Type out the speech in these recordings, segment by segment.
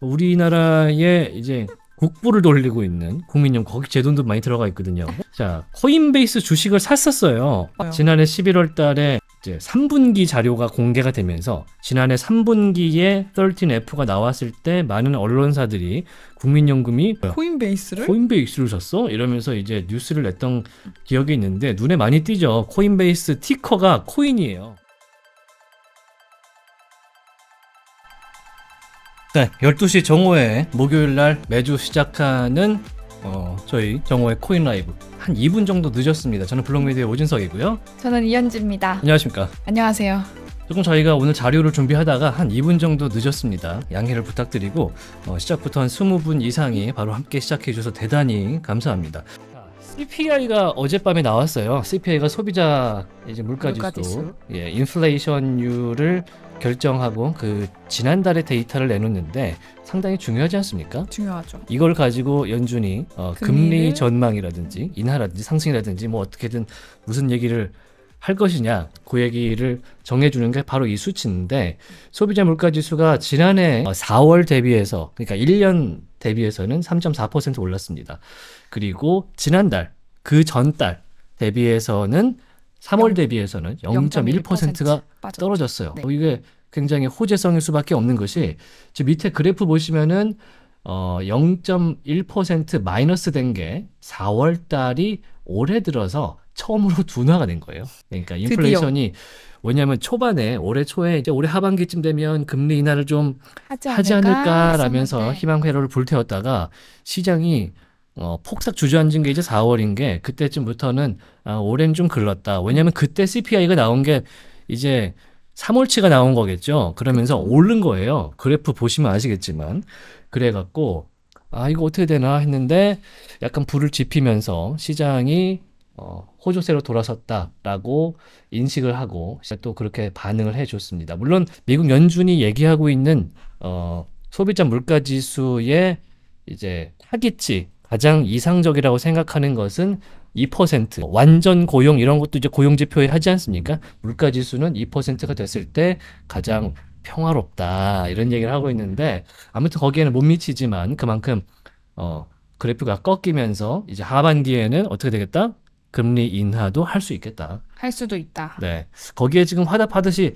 우리나라에 이제 국부를 돌리고 있는 국민용 거기 제 돈도 많이 들어가 있거든요. 자, 코인베이스 주식을 샀었어요. 지난해 11월 달에 이제 3분기 자료가 공개가 되면서 지난해 3분기에 13F가 나왔을 때 많은 언론사들이 국민연금이 코인베이스를 코인베이스를 샀어? 이러면서 이제 뉴스를 냈던 기억이 있는데 눈에 많이 띄죠. 코인베이스 티커가 코인이에요. 네, 12시 정오에 목요일 날 매주 시작하는 어, 저희 정오의 코인 라이브 한 2분 정도 늦었습니다. 저는 블록미디어의 오진석이고요. 저는 이현지입니다. 안녕하십니까? 안녕하세요. 조금 저희가 오늘 자료를 준비하다가 한 2분 정도 늦었습니다. 양해를 부탁드리고 어, 시작부터 한 20분 이상이 바로 함께 시작해 주셔서 대단히 감사합니다. CPI가 어젯밤에 나왔어요. CPI가 소비자 이제 물가 지수, 예, 인플레이션율을 결정하고 그 지난달에 데이터를 내놓는데 상당히 중요하지 않습니까? 중요하죠. 이걸 가지고 연준이 어, 금리 전망이라든지 인하라든지 상승이라든지 뭐 어떻게든 무슨 얘기를 할 것이냐 그 얘기를 정해주는 게 바로 이 수치인데 소비자 물가지수가 지난해 4월 어, 대비해서 그러니까 1년 대비해서는 3.4% 올랐습니다. 그리고 지난달 그 전달 대비해서는 3월 대비해서는 0.1%가 떨어졌어요. 네. 이게 굉장히 호재성일 수밖에 없는 것이 지금 밑에 그래프 보시면은 어0.1% 마이너스 된 게 4월 달이 올해 들어서 처음으로 둔화가 된 거예요. 그러니까 인플레이션이 왜냐하면 초반에 올해 초에 이제 올해 하반기쯤 되면 금리 인하를 좀 하지, 하지 않을까라면서 희망 회로를 불태웠다가 시장이 어, 폭삭 주저앉은 게 이제 4월인 게 그때쯤부터는 아, 올해는 좀 글렀다. 왜냐면 그때 CPI가 나온 게 이제 3월치가 나온 거겠죠. 그러면서 오른 거예요. 그래프 보시면 아시겠지만. 그래갖고, 아, 이거 어떻게 되나 했는데, 약간 불을 지피면서 시장이 어, 호조세로 돌아섰다라고 인식을 하고, 또 그렇게 반응을 해줬습니다. 물론, 미국 연준이 얘기하고 있는, 어, 소비자 물가지수의 이제 타깃치, 가장 이상적이라고 생각하는 것은 2% 완전 고용 이런 것도 이제 고용 지표에 하지 않습니까? 물가 지수는 2%가 됐을 때 가장 평화롭다 이런 얘기를 하고 있는데 아무튼 거기에는 못 미치지만 그만큼 어 그래프가 꺾이면서 이제 하반기에는 어떻게 되겠다? 금리 인하도 할 수 있겠다. 할 수도 있다. 네. 거기에 지금 화답하듯이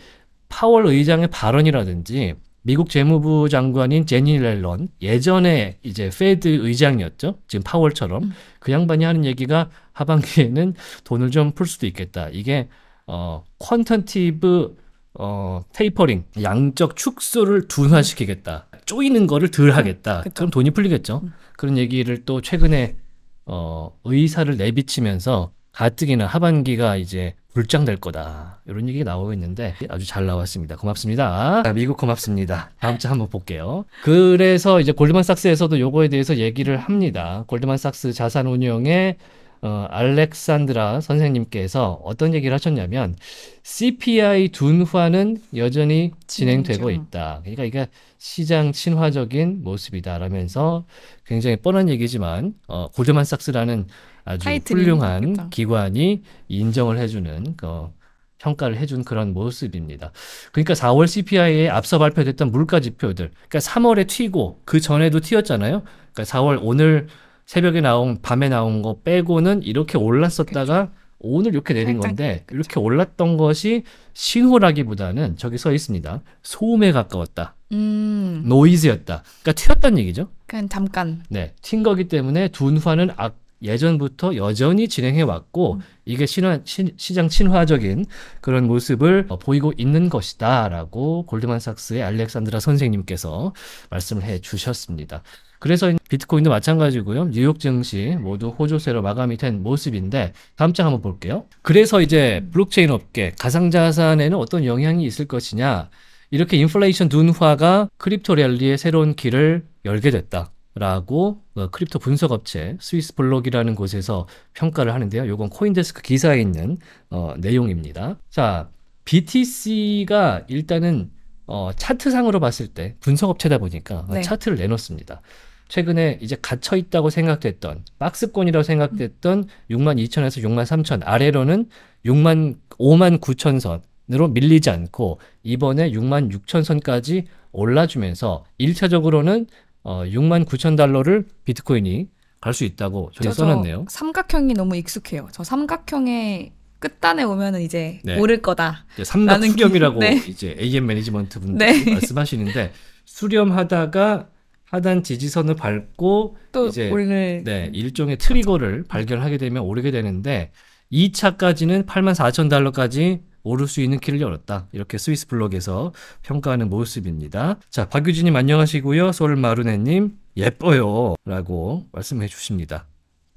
파월 의장의 발언이라든지 미국 재무부 장관인 제니 렐런 예전에 이제 페드 의장이었죠. 지금 파월처럼 음. 그 양반이 하는 얘기가 하반기에는 돈을 좀 풀 수도 있겠다. 이게 어 퀀턴티브 어 테이퍼링 양적 축소를 둔화시키겠다. 쪼이는 거를 덜 하겠다. 그쵸. 그럼 돈이 풀리겠죠. 음. 그런 얘기를 또 최근에 어 의사를 내비치면서 가뜩이나 하반기가 이제 불장될 거다. 이런 얘기가 나오고 있는데 아주 잘 나왔습니다. 고맙습니다. 아, 미국 고맙습니다. 다음 주 한 번 볼게요. 그래서 이제 골드만삭스에서도 요거에 대해서 얘기를 합니다. 골드만삭스 자산운용의 어, 알렉산드라 선생님께서 어떤 얘기를 하셨냐면 CPI 둔화는 여전히 진행되고 진짜. 있다. 그러니까 이게 시장 친화적인 모습이다라면서 굉장히 뻔한 얘기지만 어, 골드만삭스라는 아주 훌륭한 있겠다. 기관이 인정을 해주는 그 평가를 해준 그런 모습입니다. 그러니까 4월 CPI에 앞서 발표됐던 물가 지표들, 그러니까 3월에 튀고 그 전에도 튀었잖아요. 그러니까 4월 오늘 새벽에 나온 밤에 나온 거 빼고는 이렇게 올랐었다가 그쵸. 그렇죠. 오늘 이렇게 내린 건데 그쵸. 그렇죠. 이렇게 올랐던 것이 신호라기보다는 저기 서 있습니다. 소음에 가까웠다. 음. 노이즈였다. 그러니까 튀었단 얘기죠. 그냥 잠깐. 네, 튄 거기 때문에 둔화는 아, 예전부터 여전히 진행해 왔고 음. 이게 신화, 시, 시장 친화적인 그런 모습을 어, 보이고 있는 것이다라고 골드만삭스의 알렉산드라 선생님께서 말씀을 해 주셨습니다. 그래서 비트코인도 마찬가지고요. 뉴욕 증시 모두 호조세로 마감이 된 모습인데 다음 장 한번 볼게요. 그래서 이제 블록체인 업계 가상자산에는 어떤 영향이 있을 것이냐 이렇게 인플레이션 둔화가 크립토 랠리의 새로운 길을 열게 됐다. 라고 어, 크립토 분석업체 스위스 블록이라는 곳에서 평가를 하는데요. 요건 코인데스크 기사에 있는 어, 내용입니다. 자, BTC가 일단은 어, 차트상으로 봤을 때 분석업체다 보니까 네. 차트를 내놓습니다. 최근에 이제 갇혀 있다고 생각됐던 박스권이라고 생각됐던 6만 2천에서 6만 3천 아래로는 6만 5만 9천 선으로 밀리지 않고 이번에 6만 6천 선까지 올라주면서 1차적으로는 어, 6만 9천 달러를 비트코인이 갈 수 있다고 저기 써놨네요. 삼각형이 너무 익숙해요. 저 삼각형의 끝단에 오면은 이제 네. 오를 거다. 이 삼각 형이라고 네. 이제 AM 매니지먼트 분들 네. 말씀하시는데 수렴하다가 하단 지지선을 밟고 이제 올릴... 네, 일종의 트리거를 발견하게 되면 오르게 되는데 2차까지는 84,000달러까지 오를 수 있는 길을 열었다. 이렇게 스위스 블록에서 평가하는 모습입니다. 자, 박유진님 안녕하시고요. 솔마루네님 예뻐요. 라고 말씀해 주십니다.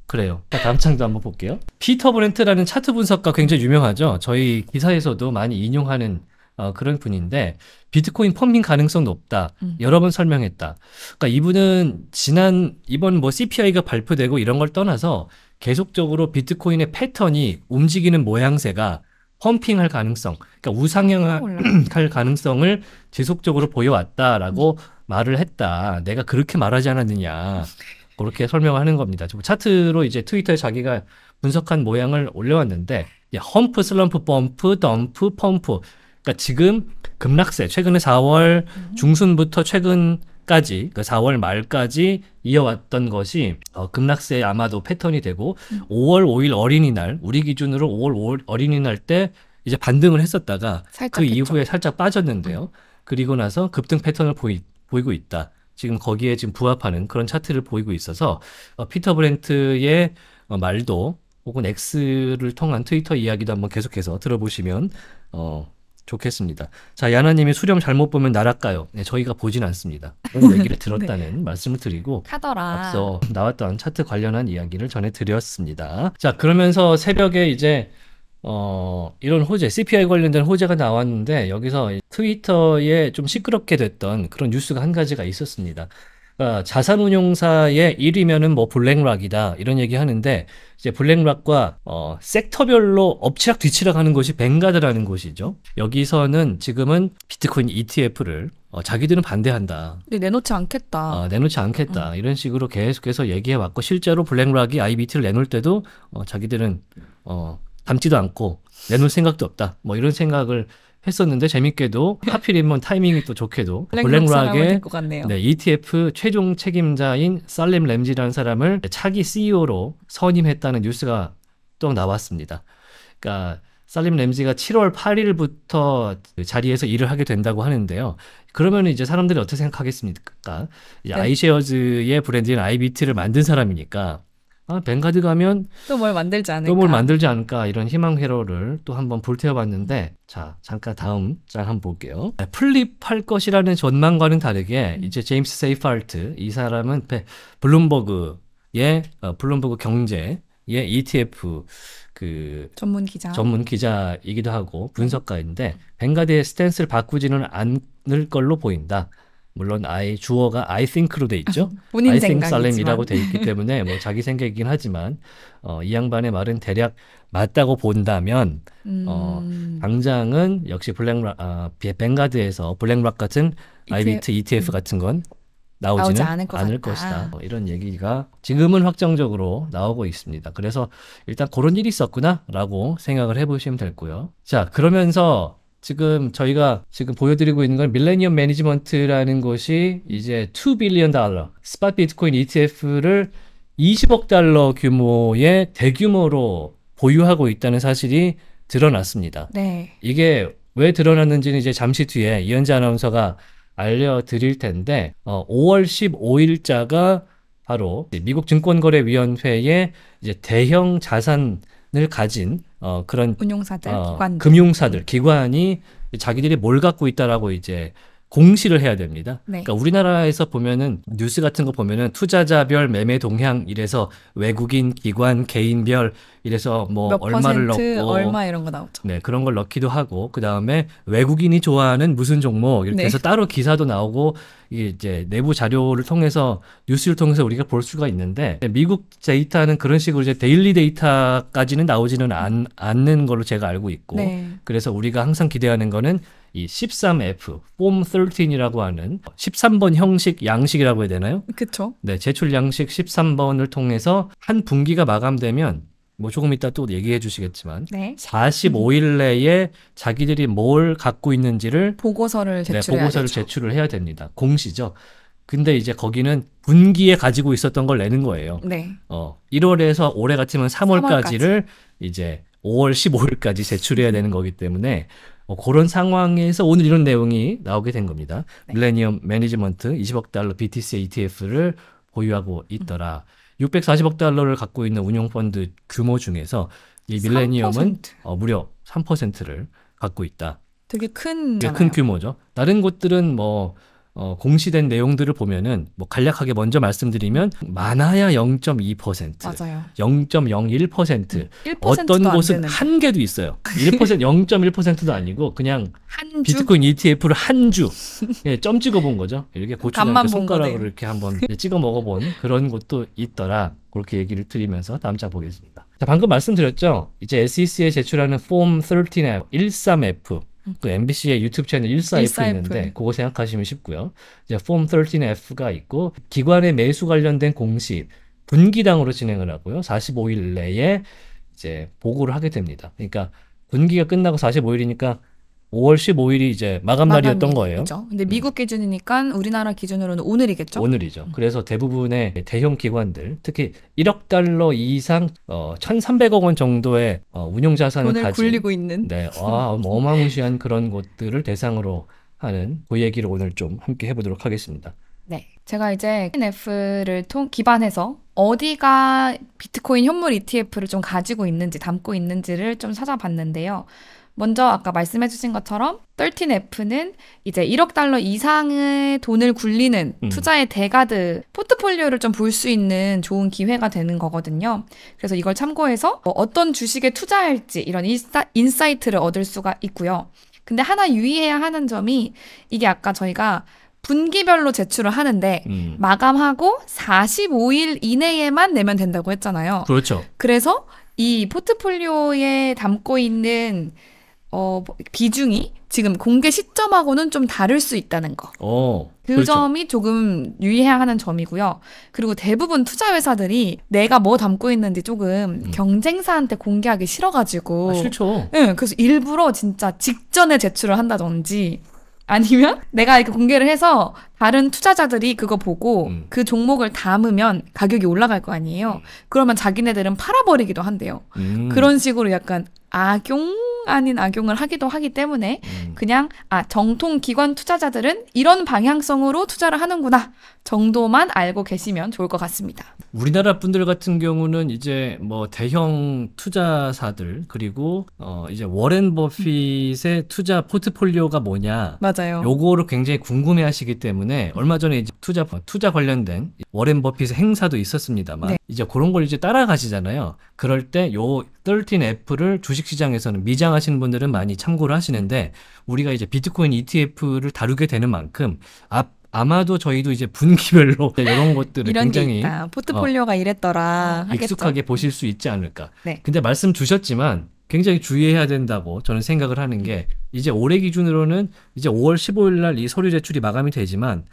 그래요. 자, 다음 창도 한번 볼게요. 피터 브렌트라는 차트 분석가 굉장히 유명하죠. 저희 기사에서도 많이 인용하는 어, 그런 분인데 비트코인 펌핑 가능성 높다. 음. 여러 번 설명했다. 그러니까 이분은 지난 이번 뭐 CPI가 발표되고 이런 걸 떠나서 계속적으로 비트코인의 패턴이 움직이는 모양새가 펌핑할 가능성, 그러니까 우상향할 어, 가능성을 지속적으로 보여왔다라고 음. 말을 했다. 내가 그렇게 말하지 않았느냐. 그렇게 설명하는 겁니다. 지 차트로 이제 트위터에 자기가 분석한 모양을 올려왔는데 험프, 슬럼프, 펌프 덤프, 펌프 그러니까 지금 급락세 최근에 4월 음. 중순부터 최근까지 그 그러니까 4월 말까지 이어왔던 것이 어, 급락세 아마도 패턴이 되고 음. 5월 5일 어린이날 우리 기준으로 5월 5일 어린이날 때 이제 반등을 했었다가 그 이후에 살짝 빠졌는데요. 음. 그리고 나서 급등 패턴을 보이, 보이고 있다. 지금 거기에 지금 부합하는 그런 차트를 보이고 있어서 어, 피터 브랜트의 어, 말도 혹은 X를 통한 트위터 이야기도 한번 계속해서 들어보시면 어, 좋겠습니다. 자, 야나님이 수렴 잘못 보면 날아가요. 네, 저희가 보진 않습니다. 그런 얘기를 들었다는 네. 말씀을 드리고 카더라. 앞서 나왔던 차트 관련한 이야기를 전해드렸습니다. 자, 그러면서 새벽에 이제 어, 이런 호재, CPI 관련된 호재가 나왔는데 여기서 트위터에 좀 시끄럽게 됐던 그런 뉴스가 한 가지가 있었습니다. 어, 자산운용사의 1위면은 뭐 블랙락이다 이런 얘기 하는데 이제 블랙락과 어, 섹터별로 엎치락 뒤치락 하는 곳이 벵가드라는 곳이죠. 여기서는 지금은 비트코인 ETF를 어, 자기들은 반대한다. 근 내놓지 않겠다. 어, 내놓지 않겠다. 음. 이런 식으로 계속해서 얘기해 왔고 실제로 블랙락이 IBT를 내놓을 때도 어, 자기들은 어, 담지도 않고 내놓을 생각도 없다. 뭐 이런 생각을 했었는데 재밌게도 하필이면 타이밍이 또 좋게도 블랙락의 네, ETF 최종 책임자인 살렘 램지라는 사람을 차기 CEO로 선임했다는 뉴스가 또 나왔습니다. 그러니까 살림 램지가 7월 8일부터 자리에서 일을 하게 된다고 하는데요. 그러면 이제 사람들이 어떻게 생각하겠습니까? 이제 네. 아이쉐어즈의 브랜드인 아이비트를 만든 사람이니까 아, 벵가드 가면 또 뭘 만들지 않을까. 또 뭘 만들지 않을까 이런 희망 회로를 또 한번 불태워 봤는데 자, 잠깐 다음 짤 한번 볼게요. 네, 플립할 것이라는 전망과는 다르게 음. 이제 제임스 세이파트 이 사람은 블룸버그의 어, 블룸버그 경제의 ETF 그 전문 기자 전문 기자이기도 하고 분석가인데 벵가드의 스탠스를 바꾸지는 않을 걸로 보인다. 물론 아이 주어가 I think로 돼 있죠. 아, I think 살렘이라고 돼 있기 때문에 뭐 자기 생각이긴 하지만 어, 이 양반의 말은 대략 맞다고 본다면 어, 음. 어, 당장은 역시 블랙락 아, 뱅가드에서 블랙락 같은 아 e IBIT ETF 음. 같은 건 나오지는 않을, 않을 것이다. 뭐 이런 얘기가 지금은 확정적으로 나오고 있습니다. 그래서 일단 그런 일이 있었구나라고 생각을 해보시면 될고요. 자 그러면서 지금 저희가 지금 보여드리고 있는 건 밀레니엄 매니지먼트라는 곳이 이제 2 빌리언 달러 스팟 비트코인 ETF를 20억 달러 규모의 대규모로 보유하고 있다는 사실이 드러났습니다. 네. 이게 왜 드러났는지는 이제 잠시 뒤에 이현재 아나운서가 알려드릴 텐데 어, 5월 15일자가 바로 미국 증권거래위원회의 이제 대형 자산 을 가진 어, 그런 운용사들, 어, 기관들. 금융사들, 기관이 자기들이 뭘 갖고 있다라고 이제 공시를 해야 됩니다. 네. 그러니까 우리나라에서 보면은 뉴스 같은 거 보면은 투자자별 매매 동향 이래서 외국인 기관 개인별 이래서 뭐 얼마를 넣고 얼마 이런 거 나오죠. 네 그런 걸 넣기도 하고 그 다음에 외국인이 좋아하는 무슨 종목 이렇게 네. 해서 따로 기사도 나오고 이제 내부 자료를 통해서 뉴스를 통해서 우리가 볼 수가 있는데 미국 데이터는 그런 식으로 이제 데일리 데이터까지는 나오지는 않, 않는 걸로 제가 알고 있고 네. 그래서 우리가 항상 기대하는 거는 이 13F, 폼 13이라고 하는 13번 형식 양식이라고 해야 되나요? 그렇죠. 네, 제출 양식 13번을 통해서 한 분기가 마감되면 뭐 조금 이따 또 얘기해 주시겠지만 네. 45일 내에 자기들이 뭘 갖고 있는지를 보고서를 네, 제출해야 네, 보고서를 되죠. 제출을 해야 됩니다. 공시죠. 근데 이제 거기는 분기에 가지고 있었던 걸 내는 거예요. 네. 어, 1월에서 올해 같으면 3월까지를 3월까지. 이제 5월 15일까지 제출해야 되는 거기 때문에 뭐 그런 상황에서 오늘 이런 내용이 나오게 된 겁니다. 네. 밀레니엄 매니지먼트 20억 달러 BTC ETF를 보유하고 있더라. 음. 640억 달러를 갖고 있는 운용 펀드 규모 중에서 이 밀레니엄은 어, 무려 3%를 갖고 있다. 되게 큰큰 규모죠. 다른 곳들은 뭐 어, 공시된 내용들을 보면은 뭐 간략하게 먼저 말씀드리면 많아야 0.2%, 맞아요. 0.01%, 음, 어떤 곳은 한 개도 있어요. 1% 0.1%도 아니고 그냥 한 비트코인 ETF를 한 주, 예, 점 찍어본 거죠. 이렇게 고추장 손가락으로 이렇게 한번 찍어 먹어본 그런 것도 있더라. 그렇게 얘기를 드리면서 다음 장 보겠습니다. 자, 방금 말씀드렸죠. 이제 SEC에 제출하는 폼 13F, 13F 그 MBC의 유튜브 채널 일사4프 있는데 그거 생각하시면 쉽고요. 이제 폼 13F가 있고 기관의 매수 관련된 공식 분기당으로 진행을 하고요. 45일 내에 이제 보고를 하게 됩니다. 그러니까 분기가 끝나고 45일이니까 5월 15일이 이제 마감 날이었던 거예요. 그죠. 근데 음. 미국 기준이니까 우리나라 기준으로는 오늘이겠죠. 오늘이죠. 음. 그래서 대부분의 대형 기관들, 특히 1억 달러 이상 어, 1,300억 원 정도의 어, 운용 자산을 돈을 가진 굴리고 있는. 네, 와, 어마무시한 그런 곳들을 대상으로 하는 그 얘기를 오늘 좀 함께 해보도록 하겠습니다. 네. 제가 이제 ETF를 통, 기반해서 어디가 비트코인 현물 ETF를 좀 가지고 있는지 담고 있는지를 좀 찾아봤는데요. 먼저 아까 말씀해 주신 것처럼 13F는 이제 1억 달러 이상의 돈을 굴리는 음. 투자의 대가들 포트폴리오를 좀 볼 수 있는 좋은 기회가 되는 거거든요. 그래서 이걸 참고해서 뭐 어떤 주식에 투자할지 이런 인사, 인사이트를 얻을 수가 있고요. 근데 하나 유의해야 하는 점이 이게 아까 저희가 분기별로 제출을 하는데 음. 마감하고 45일 이내에만 내면 된다고 했잖아요. 그렇죠. 그래서 이 포트폴리오에 담고 있는 어, 비중이 지금 공개 시점하고는 좀 다를 수 있다는 거. 어, 그 그렇죠. 점이 조금 유의해야 하는 점이고요. 그리고 대부분 투자회사들이 내가 뭐 담고 있는지 조금 음. 경쟁사한테 공개하기 싫어가지고. 아, 싫죠. 응, 예, 그래서 일부러 진짜 직전에 제출을 한다든지 아니면 내가 이렇게 공개를 해서 다른 투자자들이 그거 보고 음. 그 종목을 담으면 가격이 올라갈 거 아니에요. 음. 그러면 자기네들은 팔아버리기도 한대요. 음. 그런 식으로 약간 악용 아닌 악용을 하기도 하기 때문에 음. 그냥 아 정통 기관 투자자들은 이런 방향성으로 투자를 하는구나 정도만 알고 계시면 좋을 것 같습니다. 우리나라 분들 같은 경우는 이제 뭐 대형 투자사들 그리고 어 이제 워렌 버핏의 투자 포트폴리오가 뭐냐 맞아요. 요거를 굉장히 궁금해하시기 때문에 때문에 얼마 전에 이제 투자 투자 관련된 워렌 버핏의 행사도 있었습니다만 네. 이제 그런 걸 이제 따라가시잖아요. 그럴 때 요 13F를 주식시장에서는 미장하시는 분들은 많이 참고를 하시는데 우리가 이제 비트코인 ETF를 다루게 되는 만큼 앞 아마도 저희도 이제 분기별로 이런 것들을 이런 굉장히 어, 포트폴리오가 어, 이랬더라 익숙하게 보실 수 있지 않을까. 네. 근데 말씀 주셨지만 굉장히 주의해야 된다고 저는 생각을 하는 게 이제 올해 기준으로는 이제 5월 15일 날 이 서류 제출이 마감이 되지만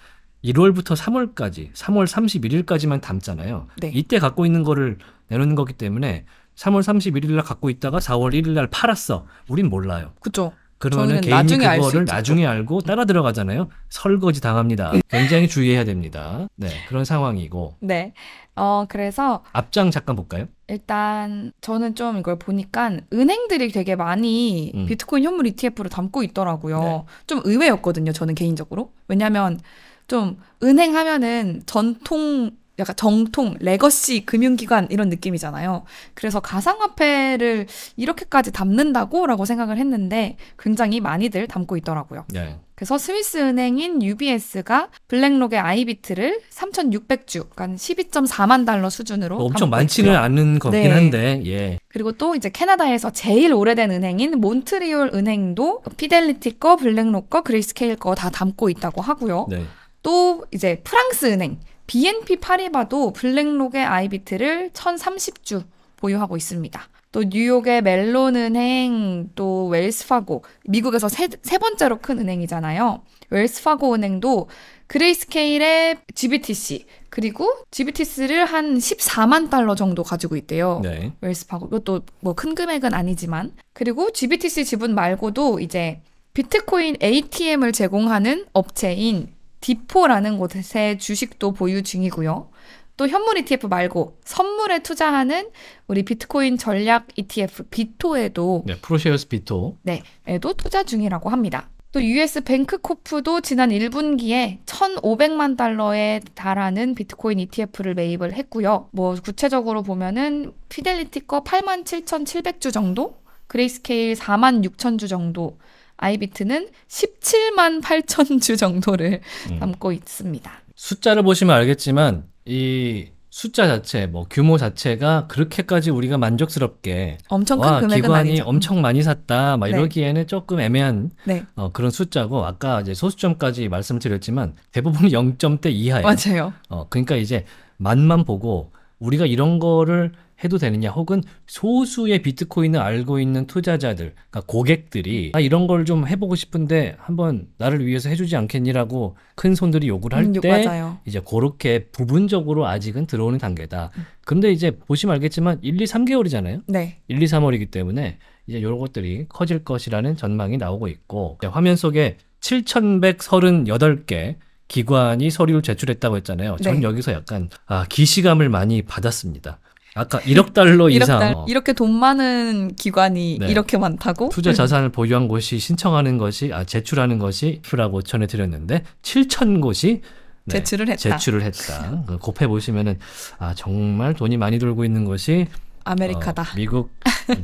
1월부터 3월까지, 3월 31일까지만 담잖아요. 네. 이때 갖고 있는 거를 내놓는 거기 때문에 3월 31일 날 갖고 있다가 4월 1일 날 팔았어. 우린 몰라요. 그죠 그러면 개인 나중에 그거를 나중에 알고 따라 들어가잖아요. 설거지 당합니다. 네. 굉장히 주의해야 됩니다. 네, 그런 상황이고. 네. 어, 그래서 앞장 잠깐 볼까요? 일단 저는 좀 이걸 보니까 은행들이 되게 많이 음. 비트코인 현물 ETF를 담고 있더라고요. 네. 좀 의외였거든요. 저는 개인적으로. 왜냐면 좀 은행 하면은 전통 약간 정통, 레거시 금융기관 이런 느낌이잖아요. 그래서 가상화폐를 이렇게까지 담는다고? 라고 생각을 했는데 굉장히 많이들 담고 있더라고요. 네. 그래서 스위스 은행인 UBS가 블랙록의 아이비트를 3,600주, 그러니까 12.4만 달러 수준으로 뭐 엄청 많지는 않은 거긴 네. 한데, 예. 그리고 또 이제 캐나다에서 제일 오래된 은행인 몬트리올 은행도 피델리티 거, 블랙록 거, 그리스케일 거 다 담고 있다고 하고요. 네. 또 이제 프랑스 은행 BNP 파리바도 블랙록의 아이비트를 1030주 보유하고 있습니다. 또 뉴욕의 멜론 은행, 또 웰스파고, 미국에서 세, 세 번째로 큰 은행이잖아요. 웰스파고 은행도 그레이스케일의 GBTC, 그리고 GBTC를 한 14만 달러 정도 가지고 있대요. 네. 웰스파고. 이것도 뭐 큰 금액은 아니지만. 그리고 GBTC 지분 말고도 이제 비트코인 ATM을 제공하는 업체인 디포라는 곳에 주식도 보유 중이고요. 또 현물 ETF 말고 선물에 투자하는 우리 비트코인 전략 ETF 비토에도 네, 프로쉐어스 비토 네, 에도 투자 중이라고 합니다. 또 US 뱅크코프도 지난 1분기에 1,500만 달러에 달하는 비트코인 ETF를 매입을 했고요. 뭐 구체적으로 보면은 피델리티 거 87,700주 정도, 그레이스케일 46,000주 정도, 아이비트는 17만 8천 주 정도를 음. 담고 있습니다. 숫자를 보시면 알겠지만 이 숫자 자체, 뭐 규모 자체가 그렇게까지 우리가 만족스럽게 엄청 큰 와, 금액은 기관이 아니죠. 엄청 많이 샀다, 막 네. 이러기에는 조금 애매한 네. 어, 그런 숫자고 아까 이제 소수점까지 말씀드렸지만 대부분 0점대 이하예요. 맞아요. 어, 그러니까 이제 만만 보고 우리가 이런 거를 해도 되느냐 혹은 소수의 비트코인을 알고 있는 투자자들 그러니까 고객들이 아 이런 걸 좀 해보고 싶은데 한번 나를 위해서 해주지 않겠니라고 큰 손들이 요구를 할때 음, 이제 그렇게 부분적으로 아직은 들어오는 단계다 음. 근데 이제 보시면 알겠지만 1, 2, 3개월이잖아요 네. 1, 2, 3월이기 때문에 이제 요런 것들이 커질 것이라는 전망이 나오고 있고 화면 속에 7,138개 기관이 서류를 제출했다고 했잖아요. 전 네. 여기서 약간 아, 기시감을 많이 받았습니다. 아까 1억 달러 1억 이 달러. 이렇게 돈 많은 기관이 네. 이렇게 많다고? 투자 자산을 보유한 곳이 신청하는 것이 아 제출하는 것이 F라고 전해 드렸는데 7천 곳이 네, 제출을 했다. 제출을 했다. 곱해 보시면은 아 정말 돈이 많이 돌고 있는 것이 어, 아메리카다. 어, 미국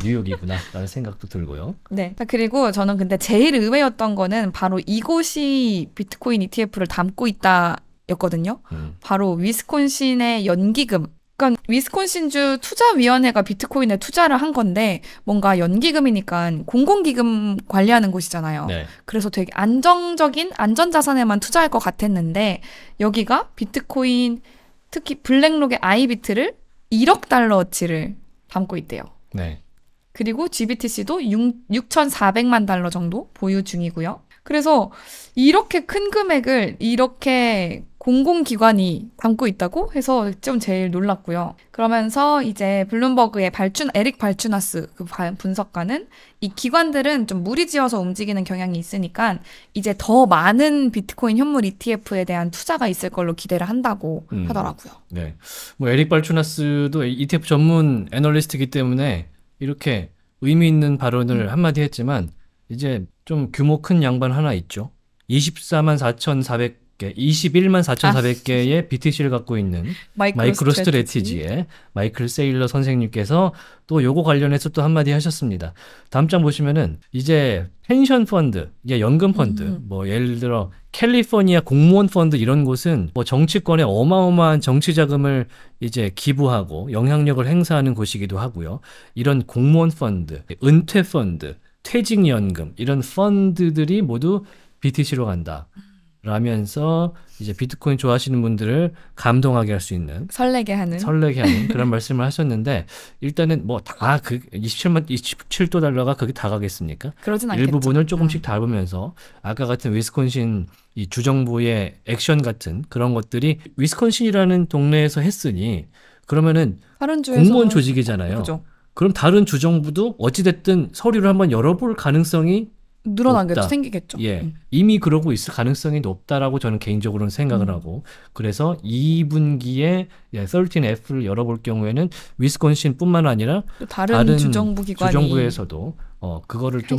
뉴욕이구나라는 생각도 들고요. 네. 그리고 저는 근데 제일 의외였던 거는 바로 이곳이 비트코인 ETF를 담고 있다. 였거든요. 음. 바로 위스콘신의 연기금 그러니까 위스콘신주 투자위원회가 비트코인에 투자를 한 건데 뭔가 연기금이니까 공공기금 관리하는 곳이잖아요. 네. 그래서 되게 안정적인 안전자산에만 투자할 것 같았는데 여기가 비트코인 특히 블랙록의 아이비트를 1억 달러어치를 담고 있대요. 네. 그리고 GBTC도 6, 6,400만 달러 정도 보유 중이고요. 그래서 이렇게 큰 금액을 이렇게 공공기관이 담고 있다고 해서 좀 제일 놀랐고요. 그러면서 이제 블룸버그의 발춘 에릭 발추나스 그 분석가는 이 기관들은 좀 무리지어서 움직이는 경향이 있으니까 이제 더 많은 비트코인 현물 ETF에 대한 투자가 있을 걸로 기대를 한다고 음, 하더라고요. 네, 뭐 에릭 발추나스도 ETF 전문 애널리스트이기 때문에 이렇게 의미 있는 발언을 음. 한마디 했지만 이제 좀 규모 큰 양반 하나 있죠. 24만 4,400 개, 21만 4,400개의 아. BTC를 갖고 있는 마이크로, 마이크로 스트레티지의 마이클 세일러 선생님께서 또 요거 관련해서 또 한마디 하셨습니다. 다음 장 보시면은 이제 펜션 펀드, 이게 연금 펀드, 음. 뭐 예를 들어 캘리포니아 공무원 펀드 이런 곳은 뭐 정치권에 어마어마한 정치 자금을 이제 기부하고 영향력을 행사하는 곳이기도 하고요. 이런 공무원 펀드, 은퇴 펀드, 퇴직연금 이런 펀드들이 모두 BTC로 간다. 라면서 이제 비트코인 좋아하시는 분들을 감동하게 할 수 있는 설레게 하는 설레게 하는 그런 말씀을 하셨는데 일단은 뭐 다 그 27만 27도 달러가 거기 다 가겠습니까? 그러진 않겠죠. 일부분을 조금씩 다루면서 음. 아까 같은 위스콘신 이 주정부의 액션 같은 그런 것들이 위스콘신이라는 동네에서 했으니 그러면은 공무원 조직이잖아요. 그죠. 그럼 다른 주정부도 어찌됐든 서류를 한번 열어볼 가능성이 늘어난 게또 생기겠죠. 예. 음. 이미 그러고 있을 가능성이 높다라고 저는 개인적으로는 생각을 음. 하고 그래서 2분기에 예, 13F를 열어볼 경우에는 위스콘신뿐만 아니라 다른, 다른 주정부 기관이 주정부에서도 어 그거를 좀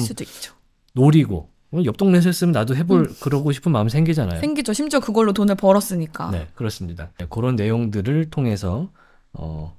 노리고 어, 옆동네 했으면 나도 해볼 음. 그러고 싶은 마음 생기잖아요. 생기죠. 심지어 그걸로 돈을 벌었으니까. 네, 그렇습니다. 네, 그런 내용들을 통해서 어,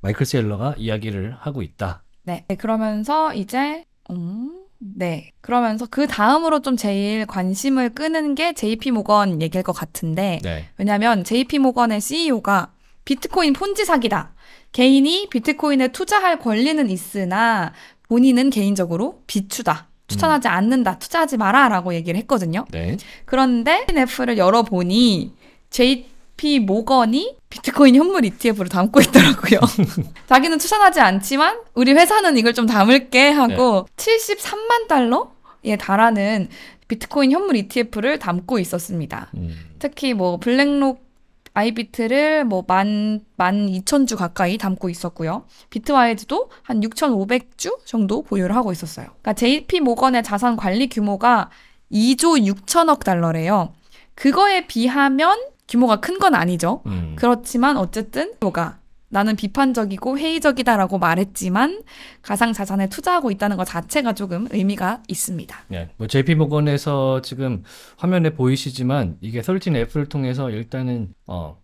마이클 셀러가 이야기를 하고 있다. 네, 네 그러면서 이제 음. 네. 그러면서 그 다음으로 좀 제일 관심을 끄는 게 JP 모건 얘기일 것 같은데 네. 왜냐하면 JP 모건의 CEO가 비트코인 폰지 사기다. 개인이 비트코인에 투자할 권리는 있으나 본인은 개인적으로 비추다. 추천하지 음. 않는다. 투자하지 마라. 라고 얘기를 했거든요. 네. 그런데 NF를 열어보니 J, JP 모건이 비트코인 현물 e t f 를 담고 있더라고요. 자기는 추천하지 않지만 우리 회사는 이걸 좀 담을게 하고 네. 73만 달러에 달하는 비트코인 현물 ETF를 담고 있었습니다. 음. 특히 뭐 블랙록 아이비트를 뭐 만, 만 이천 주 가까이 담고 있었고요. 비트와이즈도 한6 5 0 0주 정도 보유를 하고 있었어요. 그러니까 JP 모건의 자산 관리 규모가 2조6천억 달러래요. 그거에 비하면 규모가 큰 건 아니죠. 음. 그렇지만 어쨌든 뭐가 나는 비판적이고 회의적이다라고 말했지만 가상 자산에 투자하고 있다는 것 자체가 조금 의미가 있습니다. 네, 뭐 JP 모건에서 지금 화면에 보이시지만 이게 설틴 앱을 통해서 일단은 어,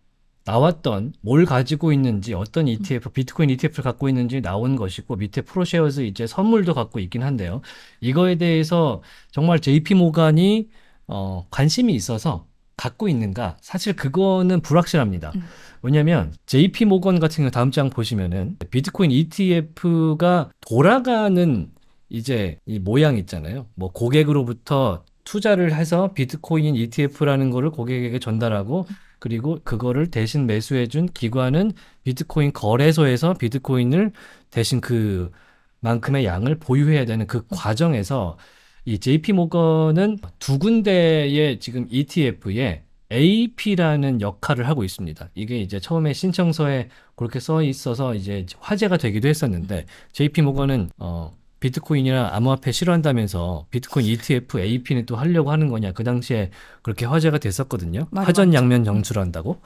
나왔던 뭘 가지고 있는지 어떤 ETF, 비트코인 ETF를 갖고 있는지 나온 것이고 밑에 프로쉐어즈 이제 선물도 갖고 있긴 한데요. 이거에 대해서 정말 JP 모건이 어, 관심이 있어서 갖고 있는가? 사실 그거는 불확실합니다. 음. 왜냐하면 JP 모건 같은 경우 다음 장 보시면은 비트코인 ETF가 돌아가는 이제 이 모양 있잖아요. 뭐 고객으로부터 투자를 해서 비트코인 ETF라는 거를 고객에게 전달하고 그리고 그거를 대신 매수해 준 기관은 비트코인 거래소에서 비트코인을 대신 그만큼의 양을 보유해야 되는 그 과정에서 이 JP 모건은 두 군데의 지금 ETF에 AP라는 역할을 하고 있습니다. 이게 이제 처음에 신청서에 그렇게 써 있어서 이제 화제가 되기도 했었는데 JP 모건은 어 비트코인이나 암호화폐 싫어한다면서 비트코인 ETF AP는 또 하려고 하는 거냐 그 당시에 그렇게 화제가 됐었거든요. 화전 양면 정출을 한다고.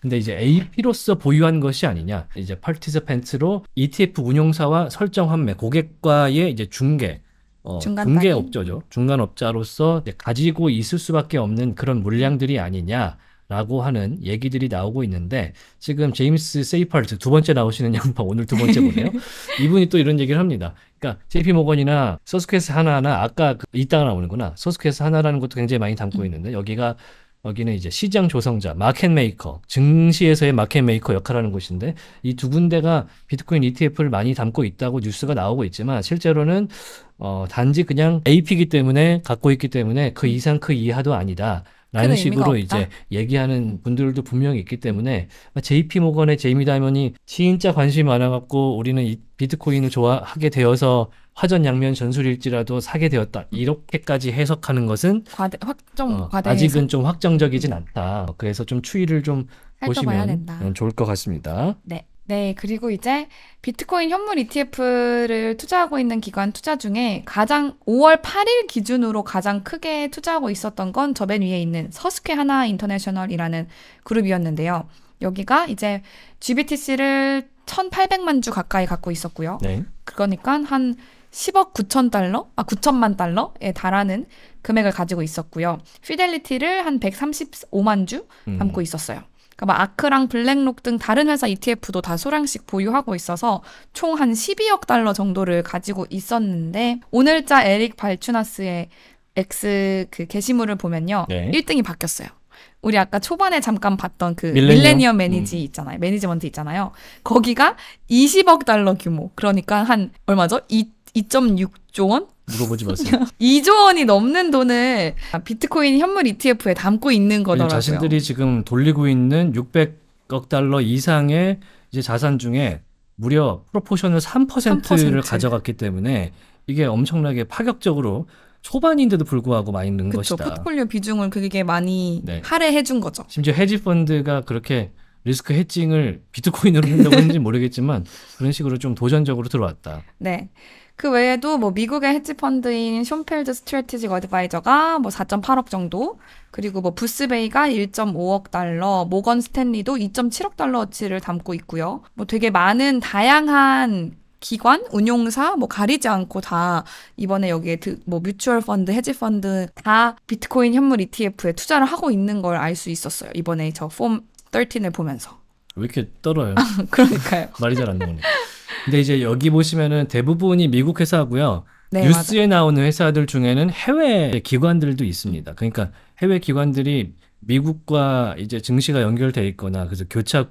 근데 이제 AP로서 보유한 것이 아니냐. 이제 파티스펜트로 ETF 운용사와 설정 환매, 고객과의 이제 중개 어, 중개 업자죠. 중간 업자로서 가지고 있을 수밖에 없는 그런 물량들이 아니냐라고 하는 얘기들이 나오고 있는데 지금 제임스 세이팔트두 번째 나오시는 양파 오늘 두 번째 보네요. 이분이 또 이런 얘기를 합니다. 그러니까 JP 모건이나 소스퀘스 하나하나 아까 그, 이따가 나오는구나. 소스퀘스 하나라는 것도 굉장히 많이 담고 음. 있는데 여기가 여기는 이제 시장 조성자, 마켓 메이커, 증시에서의 마켓 메이커 역할하는 곳인데 이 두 군데가 비트코인 ETF를 많이 담고 있다고 뉴스가 나오고 있지만 실제로는 어 단지 그냥 AP이기 때문에 갖고 있기 때문에 그 이상 그 이하도 아니다. 라는 식으로 이제 얘기하는 분들도 분명히 있기 때문에 JP 아, 모건의 제이미 다이먼이 진짜 관심이 많아갖고 우리는 이 비트코인을 좋아하게 되어서 화전 양면 전술일지라도 사게 되었다. 이렇게까지 해석하는 것은 과대, 확정, 어, 아직은 좀 확정적이진 않다. 그래서 좀 추이를 좀 보시면 예, 좋을 것 같습니다. 네. 네, 그리고 이제 비트코인 현물 ETF를 투자하고 있는 기관 투자 중에 가장 5월 8일 기준으로 가장 크게 투자하고 있었던 건 저 맨 위에 있는 서스케 하나 인터내셔널이라는 그룹이었는데요. 여기가 이제 GBTC를 1,800만 주 가까이 갖고 있었고요. 네. 그러니까 한 10억 9천 달러? 아, 9천만 달러에 달하는 금액을 가지고 있었고요. 피델리티를 한 135만 주 음. 담고 음. 있었어요. 그러니까 아크랑 블랙록 등 다른 회사 ETF도 다 소량씩 보유하고 있어서 총 한 12억 달러 정도를 가지고 있었는데 오늘자 에릭 발추나스의 X 그 게시물을 보면요. 네. 1등이 바뀌었어요. 우리 아까 초반에 잠깐 봤던 그 밀레니엄, 밀레니엄 매니지 음. 있잖아요. 매니지먼트 있잖아요. 거기가 20억 달러 규모. 그러니까 한 얼마죠? 2 2.6조 원? 물어보지 마세요. 2조 원이 넘는 돈을 비트코인 현물 ETF에 담고 있는 네, 거더라고요. 자신들이 지금 돌리고 있는 600억 달러 이상의 이제 자산 중에 무려 프로포션을 3%를 3%. 가져갔기 때문에 이게 엄청나게 파격적으로 초반인데도 불구하고 많이 는 것이다. 포트폴리오 비중을 그게 많이 네. 할애해 준 거죠. 심지어 헤지 펀드가 그렇게 리스크 해칭을 비트코인으로 한다고 했는지 모르겠지만 그런 식으로 좀 도전적으로 들어왔다. 네. 그 외에도 뭐 미국의 헤지펀드인 숀필드 스트레티직 어드바이저가 뭐 4.8억 정도, 그리고 뭐 부스베이가 1.5억 달러, 모건 스탠리도 2.7억 달러어치를 담고 있고요. 뭐 되게 많은 다양한 기관, 운용사 뭐 가리지 않고 다 이번에 여기에 드, 뭐 뮤추얼 펀드, 헤지 펀드 다 비트코인 현물 ETF에 투자를 하고 있는 걸 알 수 있었어요. 이번에 저 폼 13을 보면서. 왜 이렇게 떨어요? 그러니까요. 말이 잘 안 나오네. 근데 이제 여기 보시면은 대부분이 미국 회사고요. 네, 뉴스에 맞아 나오는 회사들 중에는 해외 기관들도 있습니다. 그러니까 해외 기관들이 미국과 이제 증시가 연결돼 있거나 그래서 교차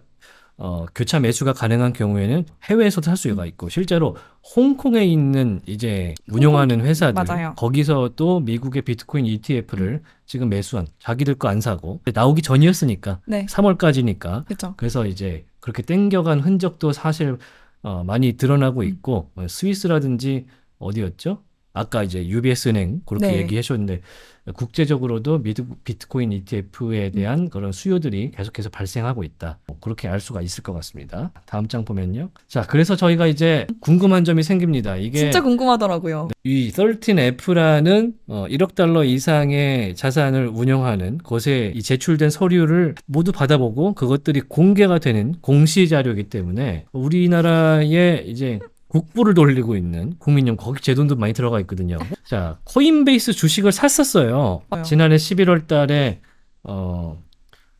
어, 교차 매수가 가능한 경우에는 해외에서도 할 수가 있고 실제로 홍콩에 있는 이제 운용하는 회사들 맞아요. 거기서 또 미국의 비트코인 ETF를 지금 매수한 자기들 거 안 사고 나오기 전이었으니까 네. 3월까지니까 그쵸. 그래서 이제 그렇게 땡겨간 흔적도 사실 어, 많이 드러나고 음. 있고 어, 스위스라든지 어디였죠? 아까 이제 UBS은행 그렇게 네. 얘기해 주셨는데 국제적으로도 미드, 비트코인 ETF에 대한 음. 그런 수요들이 계속해서 발생하고 있다. 뭐 그렇게 알 수가 있을 것 같습니다. 다음 장 보면요. 자, 그래서 저희가 이제 궁금한 점이 생깁니다. 이게 진짜 궁금하더라고요. 이 13F라는 어, 1억 달러 이상의 자산을 운영하는 것에 이 제출된 서류를 모두 받아보고 그것들이 공개가 되는 공시 자료이기 때문에 우리나라의 이제 국부를 돌리고 있는 국민용 거기 제 돈도 많이 들어가 있거든요. 자, 코인베이스 주식을 샀었어요. 지난해 11월 달에 어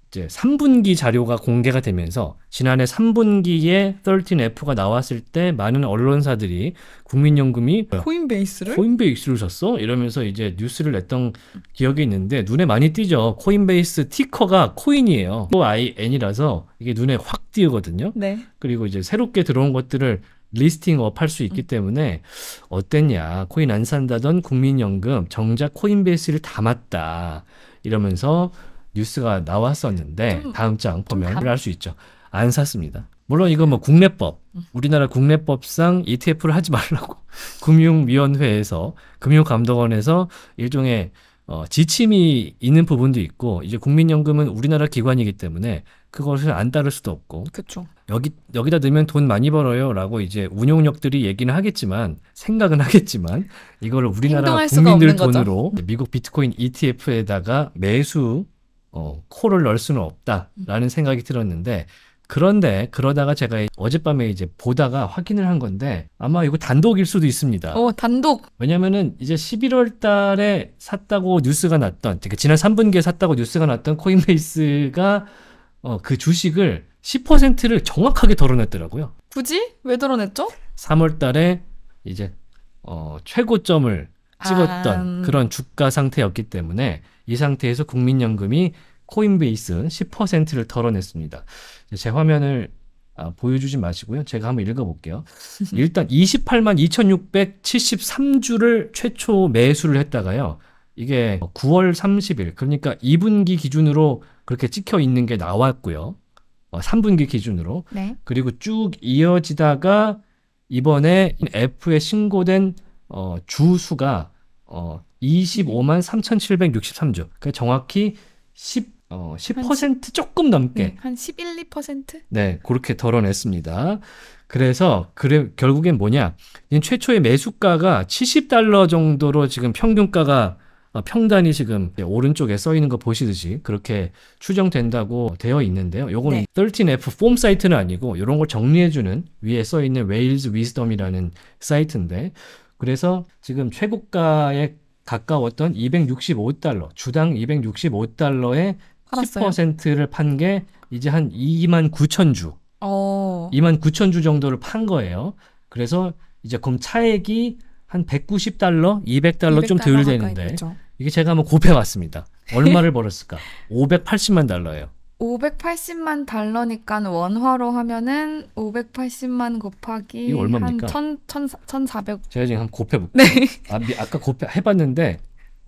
이제 3분기 자료가 공개가 되면서 지난해 3분기에 13F가 나왔을 때 많은 언론사들이 국민연금이 코인베이스를 코인베이스를 샀어 이러면서 이제 뉴스를 냈던 기억이 있는데 눈에 많이 띄죠. 코인베이스 티커가 코인이에요. 코인이라서 이게 눈에 확 띄거든요. 네. 그리고 이제 새롭게 들어온 것들을 리스팅업 할수 있기 음. 때문에 어땠냐 코인 안 산다던 국민연금 정작 코인베이스를 담았다 이러면서 뉴스가 나왔었는데 음. 좀, 다음 장 보면 감... 할수 있죠 안 샀습니다 물론 이거 뭐 음. 국내법 우리나라 국내법상 ETF를 하지 말라고 금융위원회에서 금융감독원에서 일종의 어, 지침이 있는 부분도 있고 이제 국민연금은 우리나라 기관이기 때문에 그것을 안 따를 수도 없고 그쵸. 여기 여기다 넣으면 돈 많이 벌어요라고 이제 운용력들이 얘기는 하겠지만 생각은 하겠지만 이거를 우리나라 국민들 돈으로 거죠. 미국 비트코인 ETF에다가 매수 어, 코를 넣을 수는 없다라는 생각이 들었는데 그런데 그러다가 제가 어젯밤에 이제 보다가 확인을 한 건데 아마 이거 단독일 수도 있습니다. 어, 단독. 왜냐면은 이제 11월 달에 샀다고 뉴스가 났던 그러니까 지난 3분기에 샀다고 뉴스가 났던 코인베이스가 어, 그 주식을 10%를 정확하게 덜어냈더라고요. 굳이? 왜 덜어냈죠? 3월 달에 이제 어, 최고점을 아. 찍었던 아... 그런 주가 상태였기 때문에 이 상태에서 국민연금이 코인베이스 10%를 덜어냈습니다. 제 화면을 아, 보여주지 마시고요. 제가 한번 읽어볼게요. 일단 28만 2,673주를 최초 매수를 했다가요. 이게 9월 30일, 그러니까 2분기 기준으로 그렇게 찍혀 있는 게 나왔고요. 어, 3분기 기준으로. 네. 그리고 쭉 이어지다가 이번에 F에 신고된 어, 주수가 어, 25만 3,763주. 그러니까 정확히 10 어, 10% 조금 넘게 네, 한 11, 2%? 네, 그렇게 덜어냈습니다. 그래서 그래 결국엔 뭐냐? 최초의 매수가가 70달러 정도로 지금 평균가가 어, 평단이 지금 오른쪽에 써 있는 거 보시듯이 그렇게 추정된다고 되어 있는데요. 요거는 네. 13F 폼 사이트는 아니고 이런 걸 정리해 주는 위에 써 있는 웨일즈 위스덤이라는 사이트인데 그래서 지금 최고가에 가까웠던 265달러, 주당 265달러에 팔았어요? 10%를 판 게 이제 한 2만 9천 주. 어. 2만 9천 주 정도를 판 거예요. 그래서 이제 그럼 차액이 한 190달러, 200달러 200좀 도율되는데 이게 제가 한번 곱해 봤습니다. 얼마를 벌었을까? 580만 달러예요. 580만 달러니까 원화로 하면은 580만 곱하기 이거 얼마입니까? 한 1,400. 제가 지금 한번 곱해 볼게요. 네. 아, 까곱해 봤는데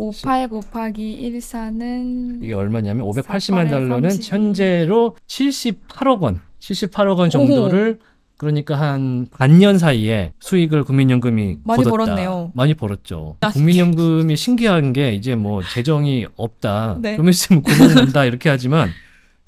58 곱하기 14는 이게 얼마냐면 580만 달러는 30. 현재로 78억 원, 78억 원 정도를 오 그러니까 한 반년 사이에 수익을 국민연금이 많이 거뒀다. 벌었네요. 많이 벌었죠. 아, 국민연금이 신기한 게 이제 뭐 재정이 없다. 네. 좀 있으면 구멍 난다 이렇게 하지만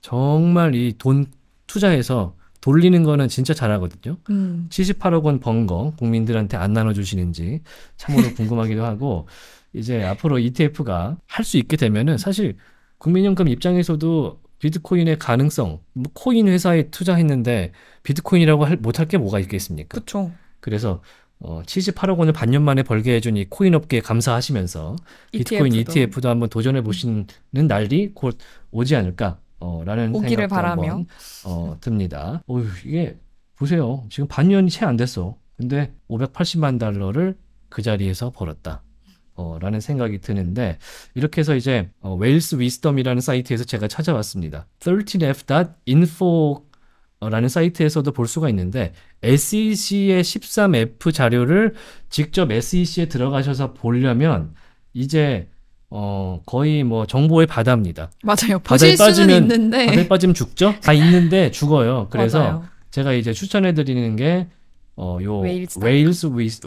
정말 이 돈 투자해서 돌리는 거는 진짜 잘하거든요. 음. 78억 원 번 거 국민들한테 안 나눠주시는지 참으로 궁금하기도 하고 이제 앞으로 ETF가 할 수 있게 되면은 사실 국민연금 입장에서도 비트코인의 가능성, 뭐 코인 회사에 투자했는데 비트코인이라고 못할 게 뭐가 있겠습니까? 그렇죠. 그래서 어, 78억 원을 반년 만에 벌게 해준 이 코인 업계에 감사하시면서 e 비트코인 ETF도 한번 도전해 보시는 날이 곧 오지 않을까라는 어, 생각를 바라며 한번, 어, 듭니다. 어 이게 보세요. 지금 반년이 채 안 됐어. 근데 580만 달러를 그 자리에서 벌었다. 어, 라는 생각이 드는데 이렇게 해서 이제 어, 웨일스 위스덤이라는 사이트에서 제가 찾아봤습니다. 13f.info 라는 사이트에서도 볼 수가 있는데 SEC의 13F 자료를 직접 SEC에 들어가셔서 보려면 이제 어 거의 뭐 정보의 바다입니다. 맞아요. 바다에 빠지면 있는데. 바다에 빠지면 죽죠? 다 있는데 죽어요. 그래서 제가 이제 추천해 드리는 게 어, 요 웨일스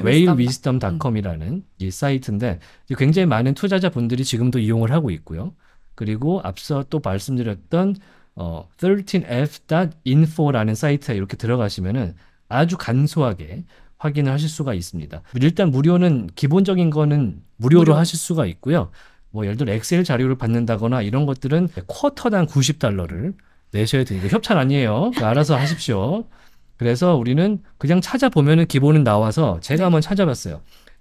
웨일 위스덤닷컴이라는 이 사이트인데 굉장히 많은 투자자분들이 지금도 이용을 하고 있고요. 그리고 앞서 또 말씀드렸던 어, 13f.info라는 사이트에 이렇게 들어가시면은 아주 간소하게 확인을 하실 수가 있습니다. 일단 무료는 기본적인 거는 무료로 무료. 하실 수가 있고요. 뭐 예를 들어 엑셀 자료를 받는다거나 이런 것들은 쿼터당 90달러를 내셔야 되니까 협찬 아니에요. 알아서 하십시오. 그래서 우리는 그냥 찾아보면은 기본은 나와서 제가 한번 찾아봤어요.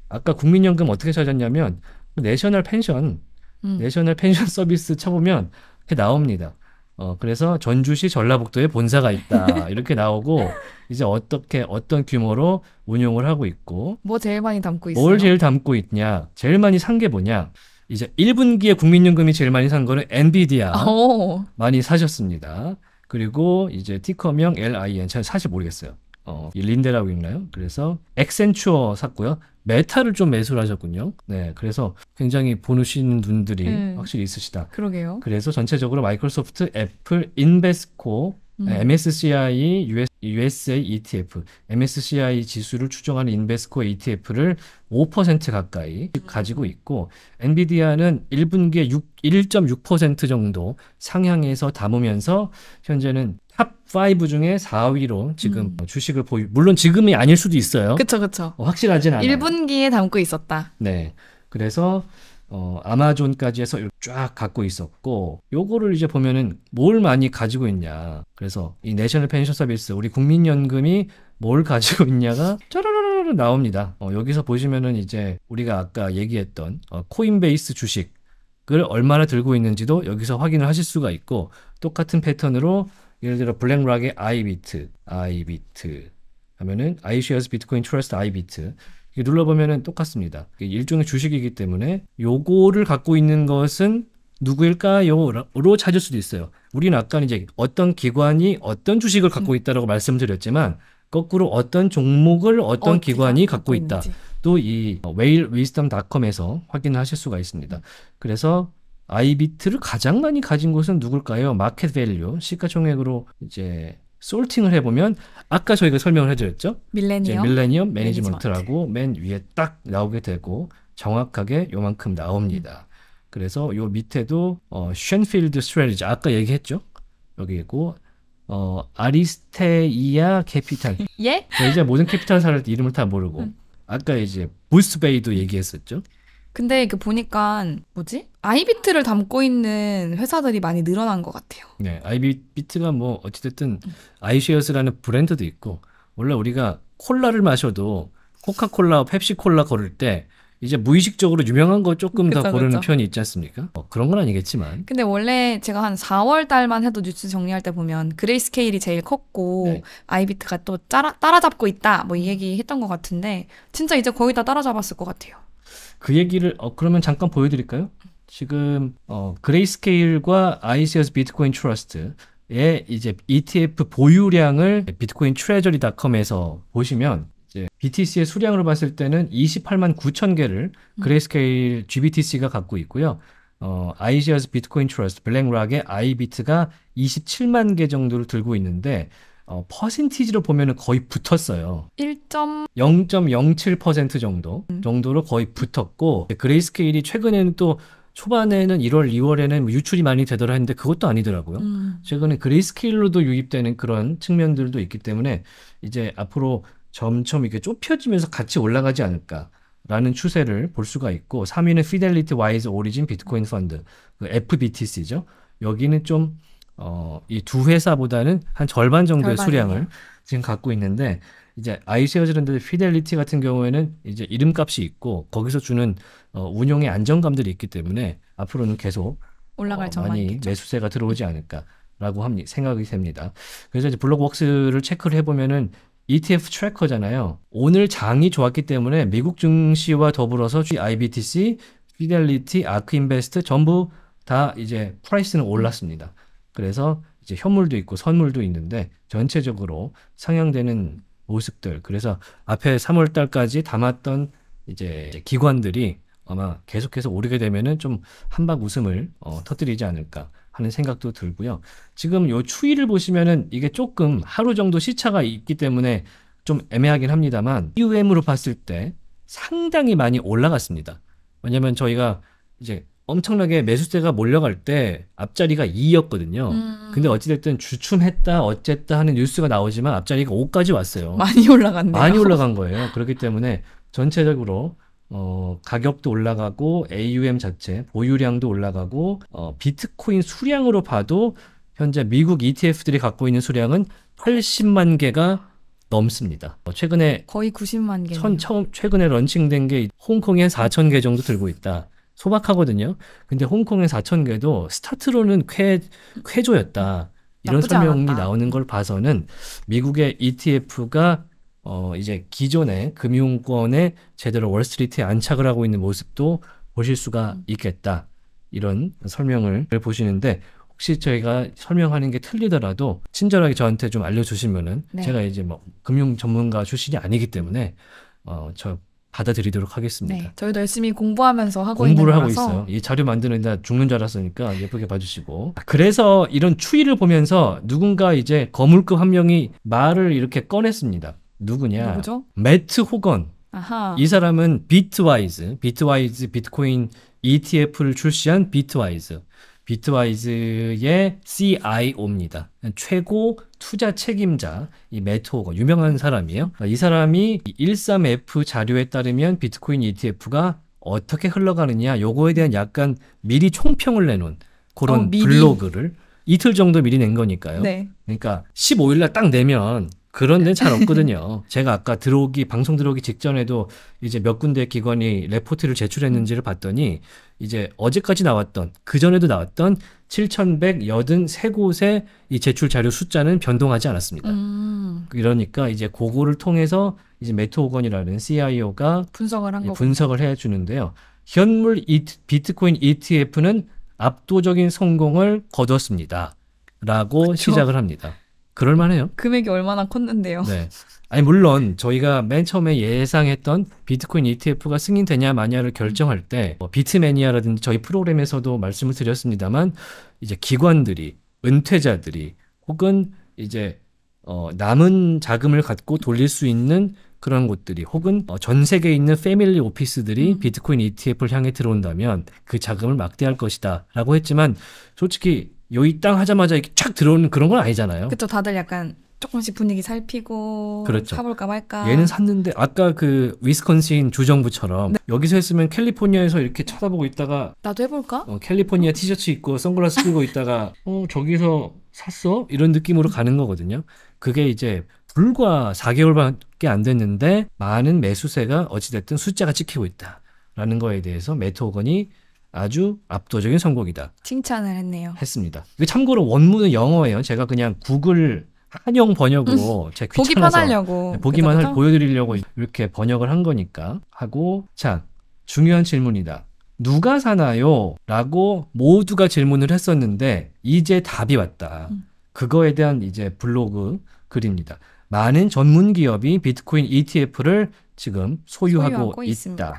아까 국민연금 어떻게 찾았냐면 그 내셔널 펜션, 음. 내셔널 펜션 서비스 쳐보면 이렇게 나옵니다. 어, 그래서 전주시 전라북도에 본사가 있다. 이렇게 나오고, 이제 어떻게, 어떤 규모로 운영을 하고 있고. 뭐 제일 많이 담고 있어요? 뭘 제일 담고 있냐. 제일 많이 산 게 뭐냐. 이제 1분기에 국민연금이 제일 많이 산 거는 엔비디아. 오. 많이 사셨습니다. 그리고 이제 티커명 LIN 잘 사실 모르겠어요. 어, 린데라고 읽나요? 그래서 엑센추어 샀고요. 메타를 좀 매수를 하셨군요. 네, 그래서 굉장히 보시는 분들이 음, 확실히 있으시다. 그러게요. 그래서 전체적으로 마이크로소프트, 애플, 인베스코, 음. MSCI US, USA ETF, MSCI 지수를 추종하는 인베스코 ETF를 5% 가까이 가지고 있고 엔비디아는 1분기에 1.6% 정도 상향해서 담으면서 현재는 탑5 중에 4위로 지금 음. 주식을 보유 물론 지금이 아닐 수도 있어요. 그렇죠. 그렇죠. 어, 확실하진 않아요. 1분기에 담고 있었다. 네. 그래서 어, 아마존까지 해서 쫙 갖고 있었고 요거를 이제 보면은 뭘 많이 가지고 있냐 그래서 이 내셔널 펜션 서비스 우리 국민연금이 뭘 가지고 있냐가 짜라라라 나옵니다 어, 여기서 보시면은 이제 우리가 아까 얘기했던 어, 코인베이스 주식을 얼마나 들고 있는지도 여기서 확인을 하실 수가 있고 똑같은 패턴으로 예를 들어 블랙락의 아이비트 아이비트 하면은 아이쉐어스 비트코인 트러스트 아이비트 눌러보면은 똑같습니다. 일종의 주식이기 때문에 요거를 갖고 있는 것은 누구일까요?로 찾을 수도 있어요. 우리는 아까 이제 어떤 기관이 어떤 주식을 갖고 음. 있다라고 말씀드렸지만 거꾸로 어떤 종목을 어떤 기관이 갖고 있다. 또이 웨일위스덤닷컴에서 확인하실 수가 있습니다. 그래서 아이비트를 가장 많이 가진 곳은 누굴까요? 마켓 밸류 시가총액으로 이제 솔팅을 해보면 아까 저희가 설명을 해드렸죠. 밀레니엄, 밀레니엄 매니지먼트라고 매니지먼트. 맨 위에 딱 나오게 되고 정확하게 요만큼 나옵니다. 음. 그래서 요 밑에도 어, 쉔필드 스트레지 아까 얘기했죠. 여기 있고 어, 아리스테이아 캐피탈. 예? 이제 모든 캐피탈사를 이름을 다 모르고 음. 아까 이제 볼스베이도 얘기했었죠. 근데 그 보니까 뭐지? 아이비트를 담고 있는 회사들이 많이 늘어난 것 같아요. 네, 아이비트가 뭐 어찌됐든 아이쉐어스라는 브랜드도 있고 원래 우리가 콜라를 마셔도 코카콜라, 펩시콜라 걸을 때 이제 무의식적으로 유명한 거 조금 그쵸, 더 고르는 그쵸. 편이 있지 않습니까? 뭐 그런 건 아니겠지만. 근데 원래 제가 한 4월 달만 해도 뉴스 정리할 때 보면 그레이스케일이 제일 컸고 네. 아이비트가 또 따라, 따라잡고 있다 뭐 이 얘기 했던 것 같은데 진짜 이제 거의 다 따라잡았을 것 같아요. 그 얘기를 어 그러면 잠깐 보여드릴까요? 지금 어 그레이스케일과 ICS 비트코인 트러스트의 이제 ETF 보유량을 비트코인 트레저리닷컴에서 보시면 BTC의 수량으로 봤을 때는 28만 9천 개를 그레이스케일 음. GBTC가 갖고 있고요. 어, 아이시아 비트코인 트러스트 블랙락의 아이비트가 27만 개 정도를 들고 있는데 어, 퍼센티지로 보면 거의 붙었어요. 0 0 7 정도 음. 정도로 거의 붙었고 그레이스케일이 최근에는 또 초반에는 1월, 2월에는 뭐 유출이 많이 되더라 했는데 그것도 아니더라고요. 음. 최근에 그레이스케일로도 유입되는 그런 측면들도 있기 때문에 이제 앞으로 점점 이렇게 좁혀지면서 같이 올라가지 않을까. 라는 추세를 볼 수가 있고 3위는 피델리티 와이즈 오리진 비트코인 펀드 그 FBTC죠. 여기는 좀 어, 이 두 회사보다는 한 절반 정도의 절반이 수량을 지금 갖고 있는데 이제 아이셰어즈는데 피델리티 같은 경우에는 이제 이름값이 있고 거기서 주는 어, 운영의 안정감들이 있기 때문에 앞으로는 계속 어, 올라갈 어, 많이 있겠죠. 매수세가 들어오지 않을까라고 합니 생각이 됩니다. 그래서 이제 블록웍스를 체크를 해보면은 ETF 트래커잖아요. 오늘 장이 좋았기 때문에 미국 증시와 더불어서 IBTC, 피델리티, 아크인베스트 전부 다 이제 프라이스는 올랐습니다. 그래서 이제 현물도 있고 선물도 있는데 전체적으로 상향되는 모습들 그래서 앞에 3월 달까지 담았던 이제 기관들이 아마 계속해서 오르게 되면은 좀 한박 웃음을 어, 터뜨리지 않을까 하는 생각도 들고요. 지금 요 추이를 보시면은 이게 조금 하루 정도 시차가 있기 때문에 좀 애매하긴 합니다만 UM으로 봤을 때 상당히 많이 올라갔습니다. 왜냐면 저희가 이제 엄청나게 매수세가 몰려갈 때 앞자리가 2였거든요. 음. 근데 어찌됐든 주춤했다, 어쨌다 하는 뉴스가 나오지만 앞자리가 5까지 왔어요. 많이 올라갔네요. 많이 올라간 거예요. 그렇기 때문에 전체적으로 어, 가격도 올라가고 AUM 자체 보유량도 올라가고 어, 비트코인 수량으로 봐도 현재 미국 ETF들이 갖고 있는 수량은 80만 개가 넘습니다. 어, 최근에 거의 90만 개. 처음 최근에 런칭된 게 홍콩에 한 4천 개 정도 들고 있다. 소박하거든요. 근데 홍콩의 4천 개도 스타트로는 쾌 쾌조였다. 이런 설명이 않았다. 나오는 걸 봐서는 미국의 ETF가 어 이제 기존의 금융권에 제대로 월스트리트에 안착을 하고 있는 모습도 보실 수가 음. 있겠다. 이런 설명을 보시는데 혹시 저희가 설명하는 게 틀리더라도 친절하게 저한테 좀 알려주시면은 네. 제가 이제 뭐 금융 전문가 출신이 아니기 때문에 어저 받아들이도록 하겠습니다. 네, 저희도 열심히 공부하면서 하고 공부를 하고 있어요. 이 자료 만드는 데 죽는 줄 알았으니까 예쁘게 봐주시고. 그래서 이런 추이를 보면서 누군가 이제 거물급 한 명이 말을 이렇게 꺼냈습니다. 누구냐? 누구죠? 매트 호건. 아하. 이 사람은 비트와이즈, 비트와이즈 비트코인 ETF를 출시한 비트와이즈. 비트와이즈의 CIO입니다. 최고 투자 책임자 이 메토가 유명한 사람이에요. 그러니까 이 사람이 13F 자료에 따르면 비트코인 ETF가 어떻게 흘러가느냐 요거에 대한 약간 미리 총평을 내놓은 그런 어, 블로그를 이틀 정도 미리 낸 거니까요. 네. 그러니까 15일 날 딱 내면 그런 데는 잘 없거든요. 제가 아까 들어오기 방송 들어오기 직전에도 이제 몇 군데 기관이 레포트를 제출했는지를 봤더니 이제 어제까지 나왔던 그 전에도 나왔던 7,183곳의 이 제출 자료 숫자는 변동하지 않았습니다. 음. 그러니까 이제 그거를 통해서 이제 메토오건이라는 CIO가 분석을 한 분석을 해 주는데요. 현물 이트, 비트코인 ETF는 압도적인 성공을 거뒀습니다. 라고 그쵸? 시작을 합니다. 그럴만해요. 금액이 얼마나 컸는데요. 네. 아니 물론 저희가 맨 처음에 예상했던 비트코인 ETF가 승인되냐 마냐를 결정할 때뭐 비트매니아라든지 저희 프로그램에서도 말씀을 드렸습니다만 이제 기관들이 은퇴자들이 혹은 이제 어, 남은 자금을 갖고 돌릴 수 있는 그런 곳들이 혹은 어, 전 세계에 있는 패밀리 오피스들이 음. 비트코인 ETF를 향해 들어온다면 그 자금을 막대할 것이다 라고 했지만 솔직히 요이 땅 하자마자 이렇게 착 들어오는 그런 건 아니잖아요. 그렇죠. 다들 약간 조금씩 분위기 살피고 그렇죠. 사볼까 말까. 얘는 샀는데 아까 그 위스콘신 주정부처럼 네. 여기서 했으면 캘리포니아에서 이렇게 쳐다보고 있다가 나도 해볼까? 어, 캘리포니아 티셔츠 입고 선글라스 끼고 있다가 어 저기서 샀어 이런 느낌으로 가는 거거든요. 그게 이제 불과 4개월밖에 안 됐는데 많은 매수세가 어찌됐든 숫자가 찍히고 있다라는 거에 대해서 매트 호건이 아주 압도적인 성공이다. 칭찬을 했네요. 했습니다. 참고로 원문은 영어예요. 제가 그냥 구글 한영 번역으로 음. 제 귀찮아서 보기 편하려고 보기만 네, 할, 보여드리려고 이렇게 번역을 한 거니까 하고 자 중요한 질문이다. 누가 사나요? 라고 모두가 질문을 했었는데 이제 답이 왔다. 음. 그거에 대한 이제 블로그 글입니다. 많은 전문 기업이 비트코인 ETF를 지금 소유하고, 소유하고 있다. 있습니다.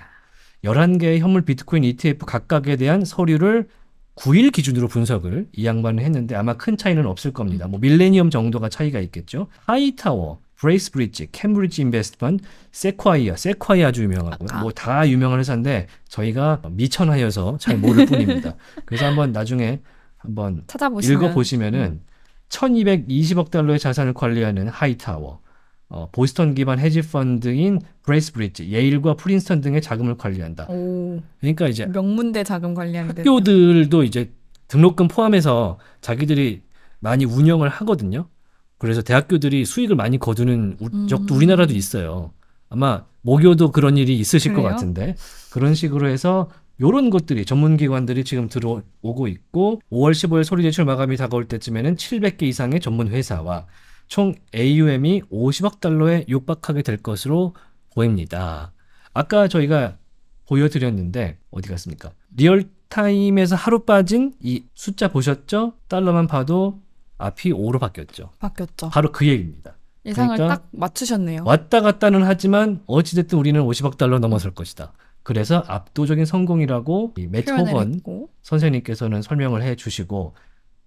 열한 개의 현물 비트코인 ETF 각각에 대한 서류를 9일 기준으로 분석을 이 양반은 했는데 아마 큰 차이는 없을 겁니다. 뭐 밀레니엄 정도가 차이가 있겠죠. 하이타워, 브레이스 브릿지, 캠브리지 인베스트먼 세콰이아, 세콰이아 주 유명하고요. 뭐 다 유명한 회사인데 저희가 미천하여서 잘 모를 뿐입니다. 그래서 한번 나중에 한번 찾아보시면. 읽어보시면은 음. 1220억 달러의 자산을 관리하는 하이타워, 어, 보스턴 기반 헤지 펀드인 브레이스브릿지 예일과 프린스턴 등의 자금을 관리한다. 오, 그러니까 이제 명문대 자금 관리하는 학교들도 이제 등록금 포함해서 자기들이 많이 운영을 하거든요. 그래서 대학교들이 수익을 많이 거두는 우, 음. 적도 음. 우리나라도 있어요. 아마 모교도 그런 일이 있으실 그래요? 것 같은데 그런 식으로 해서 요런 것들이 전문기관들이 지금 들어오고 있고 5월 15일 소리 제출 마감이 다가올 때쯤에는 700개 이상의 전문 회사와 총 AUM이 50억 달러에 육박하게 될 것으로 보입니다. 아까 저희가 보여드렸는데 어디 갔습니까? 리얼타임에서 하루 빠진 이 숫자 보셨죠? 달러만 봐도 앞이 5로 바뀌었죠. 바뀌었죠. 바로 그 얘기입니다. 예상을 그러니까 딱 맞추셨네요. 왔다 갔다는 하지만 어찌됐든 우리는 50억 달러 넘어설 것이다. 그래서 압도적인 성공이라고 매트 호건 선생님께서는 설명을 해 주시고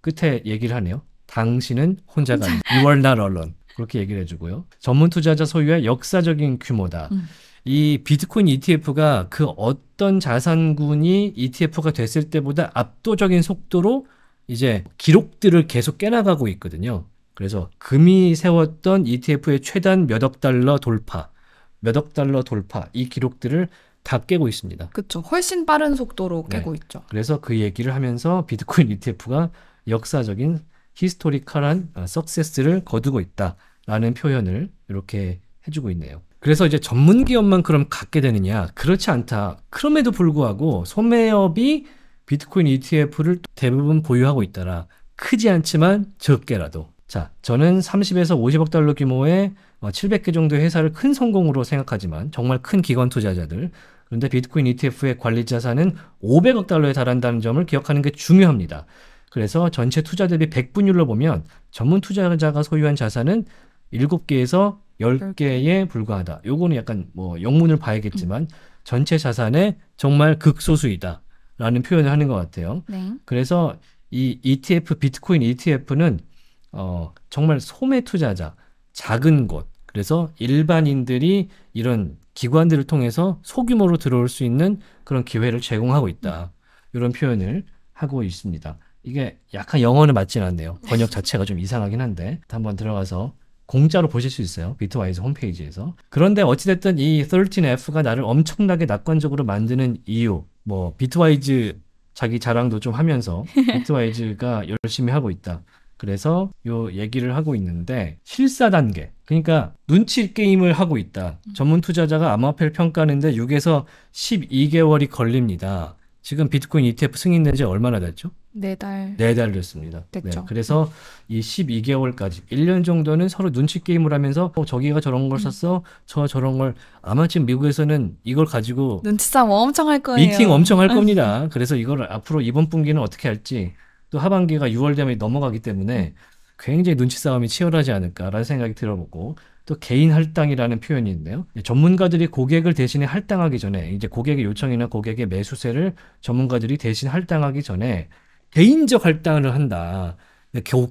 끝에 얘기를 하네요. 당신은 혼자가 You are not alone. 그렇게 얘기를 해주고요. 전문 투자자 소유의 역사적인 규모다. 음. 이 비트코인 ETF가 그 어떤 자산군이 ETF가 됐을 때보다 압도적인 속도로 이제 기록들을 계속 깨나가고 있거든요. 그래서 금이 세웠던 ETF의 최단 몇 억 달러 돌파, 몇 억 달러 돌파 이 기록들을 다 깨고 있습니다. 그렇죠. 훨씬 빠른 속도로 네. 깨고 네. 있죠. 그래서 그 얘기를 하면서 비트코인 ETF가 역사적인 히스토리컬한 어, 석세스를 거두고 있다라는 표현을 이렇게 해주고 있네요. 그래서 이제 전문 기업만 그럼 갖게 되느냐? 그렇지 않다. 그럼에도 불구하고 소매업이 비트코인 ETF를 대부분 보유하고 있더라. 크지 않지만 적게라도. 자, 저는 30에서 50억 달러 규모의 700개 어, 정도 회사를 큰 성공으로 생각하지만 정말 큰 기관 투자자들. 그런데 비트코인 ETF의 관리 자산은 500억 달러에 달한다는 점을 기억하는 게 중요합니다. 그래서 전체 투자 대비 100분율로 보면 전문 투자자가 소유한 자산은 7개에서 10개에 불과하다. 요거는 약간 뭐 영문을 봐야겠지만 음. 전체 자산의 정말 극소수이다. 라는 표현을 하는 것 같아요. 네. 그래서 이 ETF, 비트코인 ETF는 어, 정말 소매 투자자, 작은 곳, 그래서 일반인들이 이런 기관들을 통해서 소규모로 들어올 수 있는 그런 기회를 제공하고 있다. 음. 이런 표현을 하고 있습니다. 이게 약간 영어는 맞진 않네요. 번역 자체가 좀 이상하긴 한데 한번 들어가서 공짜로 보실 수 있어요. 비트와이즈 홈페이지에서. 그런데 어찌됐든 이 13F가 나를 엄청나게 낙관적으로 만드는 이유, 뭐 비트와이즈 자기 자랑도 좀 하면서 비트와이즈가 열심히 하고 있다. 그래서 요 얘기를 하고 있는데 실사 단계. 그러니까 눈치 게임을 하고 있다. 음. 전문 투자자가 암호화폐를 평가하는데 6에서 12개월이 걸립니다. 지금 비트코인 ETF 승인된 지 얼마나 됐죠? 네 달. 네 달 됐습니다. 네, 그래서 음. 이 12개월까지 1년 정도는 서로 눈치 게임을 하면서 어, 저기가 저런 걸 음. 샀어, 저 저런 걸 아마 지금 미국에서는 이걸 가지고 눈치싸움 엄청 할 거예요. 미팅 엄청 할 겁니다. 그래서 이걸 앞으로 이번 분기는 어떻게 할지 또 하반기가 6월 되면 넘어가기 때문에 굉장히 눈치싸움이 치열하지 않을까라는 생각이 들어보고 또 개인 할당이라는 표현이 있는데요. 전문가들이 고객을 대신에 할당하기 전에 이제 고객의 요청이나 고객의 매수세를 전문가들이 대신 할당하기 전에 개인적 할당을 한다.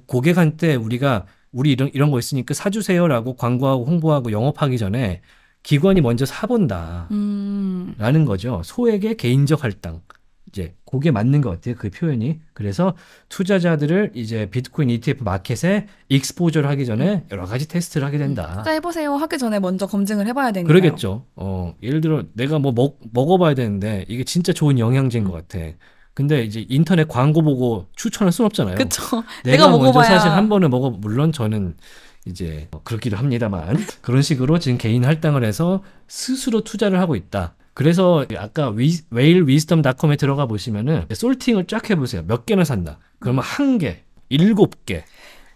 고객한테 우리가 우리 이런 이런 거 있으니까 사주세요라고 광고하고 홍보하고 영업하기 전에 기관이 먼저 사본다라는 음. 거죠. 소액의 개인적 할당. 이제 그게 맞는 것 같아요. 그 표현이. 그래서 투자자들을 이제 비트코인 ETF 마켓에 익스포저를 하기 전에 음. 여러 가지 테스트를 하게 된다. 음. 투자해보세요 하기 전에 먼저 검증을 해봐야 되니까. 그러겠죠. 어, 예를 들어 내가 뭐 먹, 먹어봐야 되는데 이게 진짜 좋은 영양제인 음. 것 같아. 근데 이제 인터넷 광고 보고 추천할 순 없잖아요. 그쵸. 내가, 내가 먹어봐야. 먼저 사실 한 번에 먹어 물론 저는 이제 뭐 그렇기도 합니다만 그런 식으로 지금 개인 할당을 해서 스스로 투자를 하고 있다. 그래서 아까 웨일위스덤닷컴에 들어가 보시면은 솔팅을 쫙 해보세요. 몇 개나 산다. 그러면 한 개, 일곱 개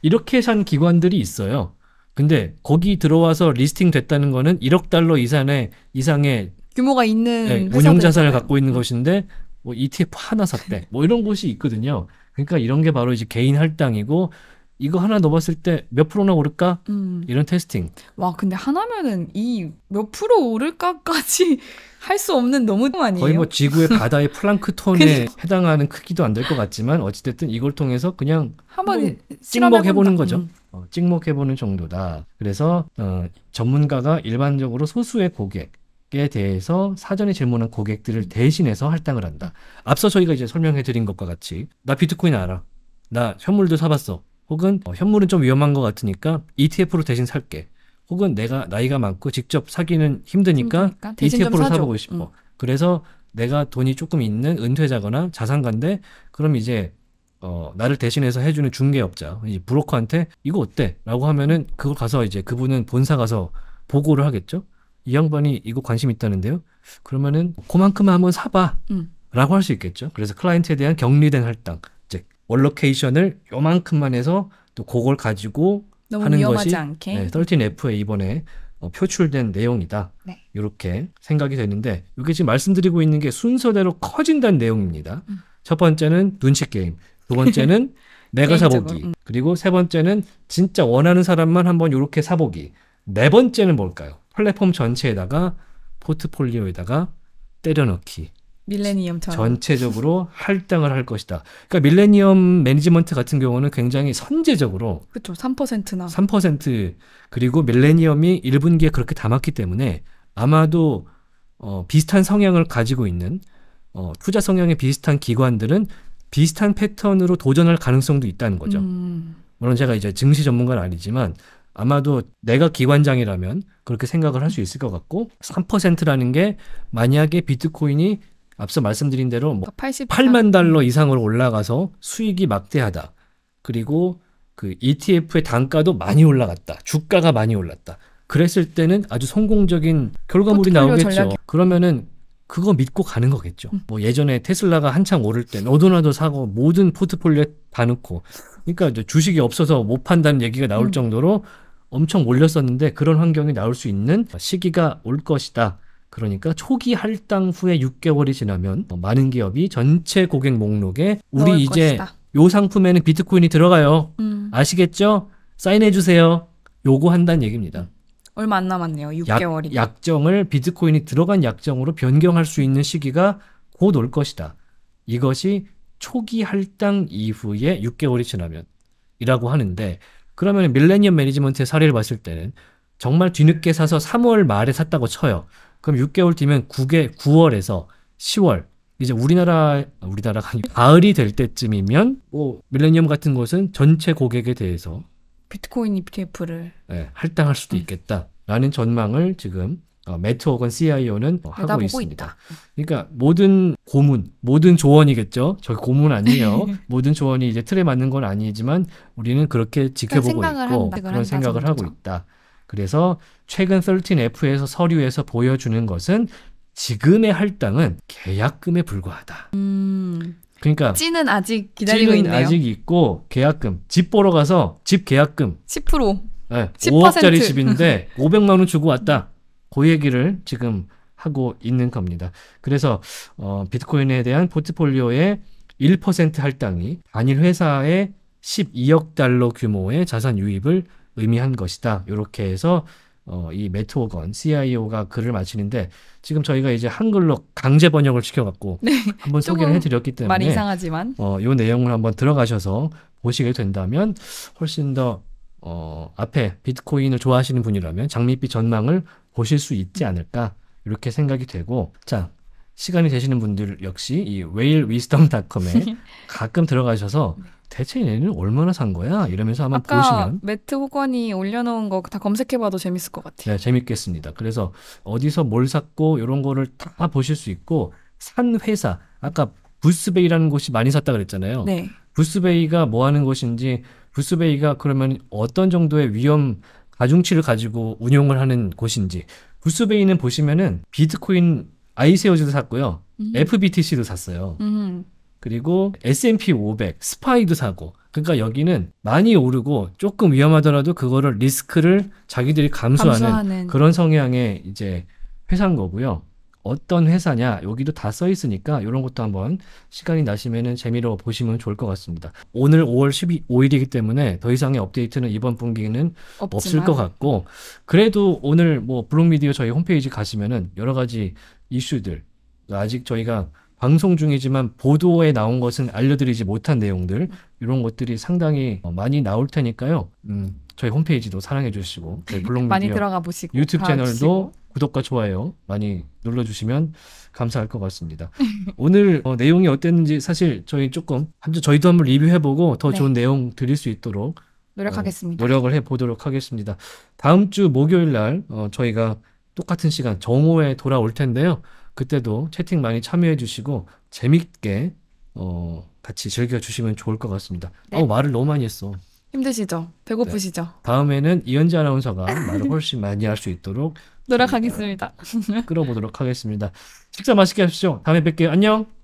이렇게 산 기관들이 있어요. 근데 거기 들어와서 리스팅 됐다는 거는 1억 달러 이상의 이상의 규모가 있는 네, 운영 자산을 갖고 있는 것인데 뭐 ETF 하나 샀대. 뭐 이런 곳이 있거든요. 그러니까 이런 게 바로 이제 개인 할당이고 이거 하나 넣었을 때 몇 프로나 오를까? 음. 이런 테스팅. 와, 근데 하나면은 이 몇 프로 오를까까지 할 수 없는 너무 많이 거의 뭐 지구의 바다의 플랑크톤에 그러니까. 해당하는 크기도 안 될 것 같지만 어찌됐든 이걸 통해서 그냥 한번 뭐 찍먹 해보는 거죠. 음. 어, 찍먹 해보는 정도다. 그래서 어, 전문가가 일반적으로 소수의 고객 에 대해서 사전에 질문한 고객들을 대신해서 할당을 한다. 앞서 저희가 이제 설명해 드린 것과 같이 나 비트코인 알아. 나 현물도 사봤어. 혹은 어, 현물은 좀 위험한 것 같으니까 ETF로 대신 살게. 혹은 내가 나이가 많고 직접 사기는 힘드니까, 힘드니까. ETF로 사보고 싶어. 음. 그래서 내가 돈이 조금 있는 은퇴자거나 자산가인데 그럼 이제 어, 나를 대신해서 해주는 중개업자, 이제 브로커한테 이거 어때? 라고 하면은 그걸 가서 이제 그분은 본사 가서 보고를 하겠죠. 이 양반이 이거 관심 있다는데요. 그러면은 그만큼 한번 사봐. 음. 라고 할 수 있겠죠. 그래서 클라이언트에 대한 격리된 할당, 즉 월로케이션을 요만큼만 해서 또 그걸 가지고 하는 것이 않게. 네, 13F에 이번에 어, 표출된 내용이다. 네. 이렇게 생각이 되는데 이게 지금 말씀드리고 있는 게 순서대로 커진다는 내용입니다. 음. 첫 번째는 눈치 게임, 두 번째는 내가 사보기, 음. 그리고 세 번째는 진짜 원하는 사람만 한번 이렇게 사보기. 네 번째는 뭘까요? 플랫폼 전체에다가 포트폴리오에다가 때려넣기. 밀레니엄 전체적으로 할당을 할 것이다. 그러니까 밀레니엄 매니지먼트 같은 경우는 굉장히 선제적으로 그렇죠. 3%나 3% 그리고 밀레니엄이 1분기에 그렇게 담았기 때문에 아마도 어, 비슷한 성향을 가지고 있는 어, 투자 성향에 비슷한 기관들은 비슷한 패턴으로 도전할 가능성도 있다는 거죠. 음. 물론 제가 이제 증시 전문가는 아니지만 아마도 내가 기관장이라면 그렇게 생각을 할 수 있을 것 같고 3%라는 게 만약에 비트코인이 앞서 말씀드린 대로 뭐 8만 그러니까 달러 이상으로 올라가서 수익이 막대하다. 그리고 그 ETF의 단가도 많이 올라갔다. 주가가 많이 올랐다. 그랬을 때는 아주 성공적인 결과물이 나오겠죠. 전략이... 그러면은 그거 믿고 가는 거겠죠. 음. 뭐 예전에 테슬라가 한창 오를 때 너도나도 사고 모든 포트폴리오에 다 넣고 그러니까 주식이 없어서 못 판다는 얘기가 나올 음. 정도로 엄청 올렸었는데 그런 환경이 나올 수 있는 시기가 올 것이다. 그러니까 초기 할당 후에 6개월이 지나면 뭐 많은 기업이 전체 고객 목록에 우리 이제 이요 상품에는 비트코인이 들어가요. 음. 아시겠죠? 사인해 주세요. 요거 한다는 얘기입니다. 얼마 안 남았네요. 6개월이. 약, 정을 비트코인이 들어간 약정으로 변경할 수 있는 시기가 곧 올 것이다. 이것이 초기 할당 이후에 6개월이 지나면이라고 하는데 그러면 밀레니엄 매니지먼트의 사례를 봤을 때는 정말 뒤늦게 사서 3월 말에 샀다고 쳐요. 그럼 6개월 뒤면 9개, 9월에서 10월, 이제 우리나라, 아, 우리나라가 아니 가을이 될 때쯤이면 뭐 밀레니엄 같은 것은 전체 고객에 대해서 비트코인 ETF를 네, 예, 할당할 수도 음. 있겠다라는 전망을 지금 어, 매트 혹은 CIO는 어, 하고 있습니다. 그러니까 모든 고문, 모든 조언이겠죠. 저 고문 아니에요. 모든 조언이 이제 틀에 맞는 건 아니지만 우리는 그렇게 그러니까 지켜보고 있고 그런 생각을 하고 있다. 그래서 최근 13F에서 서류에서 보여주는 것은 지금의 할당은 계약금에 불과하다. 음... 그러니까 찌는 아직 기다리고 찌는 있네요. 아직 있고 계약금 집 보러 가서 집 계약금 10% 네, 5억짜리 집인데 500만 원 주고 왔다. 그 얘기를 지금 하고 있는 겁니다. 그래서 어, 비트코인에 대한 포트폴리오의 1% 할당이 단일 회사의 12억 달러 규모의 자산 유입을 의미한 것이다. 이렇게 해서 어, 이 메트오건 CIO가 글을 마치는데 지금 저희가 이제 한글로 강제 번역을 시켜갖고 네, 한번 소개를 해드렸기 때문에 많 이상하지만 어, 이 내용을 한번 들어가셔서 보시게 된다면 훨씬 더 어, 앞에 비트코인을 좋아하시는 분이라면 장밋빛 전망을 보실 수 있지 않을까 이렇게 생각이 되고 자 시간이 되시는 분들 역시 이 whalewisdom.com에 가끔 들어가셔서 대체 얘는 얼마나 산 거야? 이러면서 한번 아까 보시면 매트 호건이 올려놓은 거 다 검색해봐도 재밌을 것 같아요. 네, 재밌겠습니다. 그래서 어디서 뭘 샀고 이런 거를 다 보실 수 있고 산 회사 아까 부스베이라는 곳이 많이 샀다 그랬잖아요. 네. 부스베이가 뭐 하는 곳인지 부스베이가 그러면 어떤 정도의 위험 가중치를 가지고 운용을 하는 곳인지 부스베이는 보시면은 비트코인 아이세오즈도 샀고요. 음. FBTC도 샀어요. 음. 그리고 S&P 500, 스파이도 사고. 그러니까 여기는 많이 오르고 조금 위험하더라도 그거를 리스크를 자기들이 감수하는, 감수하는. 그런 성향의 이제 회사인 거고요. 어떤 회사냐 여기도 다 써 있으니까 이런 것도 한번 시간이 나시면 재미로 보시면 좋을 것 같습니다. 오늘 5월 15일이기 때문에 더 이상의 업데이트는 이번 분기는 없을 것 같고 그래도 오늘 뭐 블록미디어 저희 홈페이지 가시면은 여러 가지 이슈들 아직 저희가 방송 중이지만 보도에 나온 것은 알려드리지 못한 내용들 이런 것들이 상당히 많이 나올 테니까요. 음, 저희 홈페이지도 사랑해 주시고 블록미디어 많이 들어가 보시고 유튜브 채널도 구독과 좋아요 많이 눌러주시면 감사할 것 같습니다. 오늘 어, 내용이 어땠는지 사실 저희 조금 한번 저희도 한번 리뷰해보고 더 네. 좋은 내용 드릴 수 있도록 어, 노력하겠습니다. 어, 노력을 해보도록 하겠습니다. 다음 주 목요일 날 어, 저희가 똑같은 시간 정오에 돌아올 텐데요. 그때도 채팅 많이 참여해 주시고 재밌게 어, 같이 즐겨 주시면 좋을 것 같습니다. 네. 어, 말을 너무 많이 했어. 힘드시죠? 배고프시죠? 네. 다음에는 이은지 아나운서가 말을 훨씬 많이 할 수 있도록 노력하겠습니다. 끌어보도록 하겠습니다. 식사 맛있게 하십시오. 다음에 뵐게요. 안녕.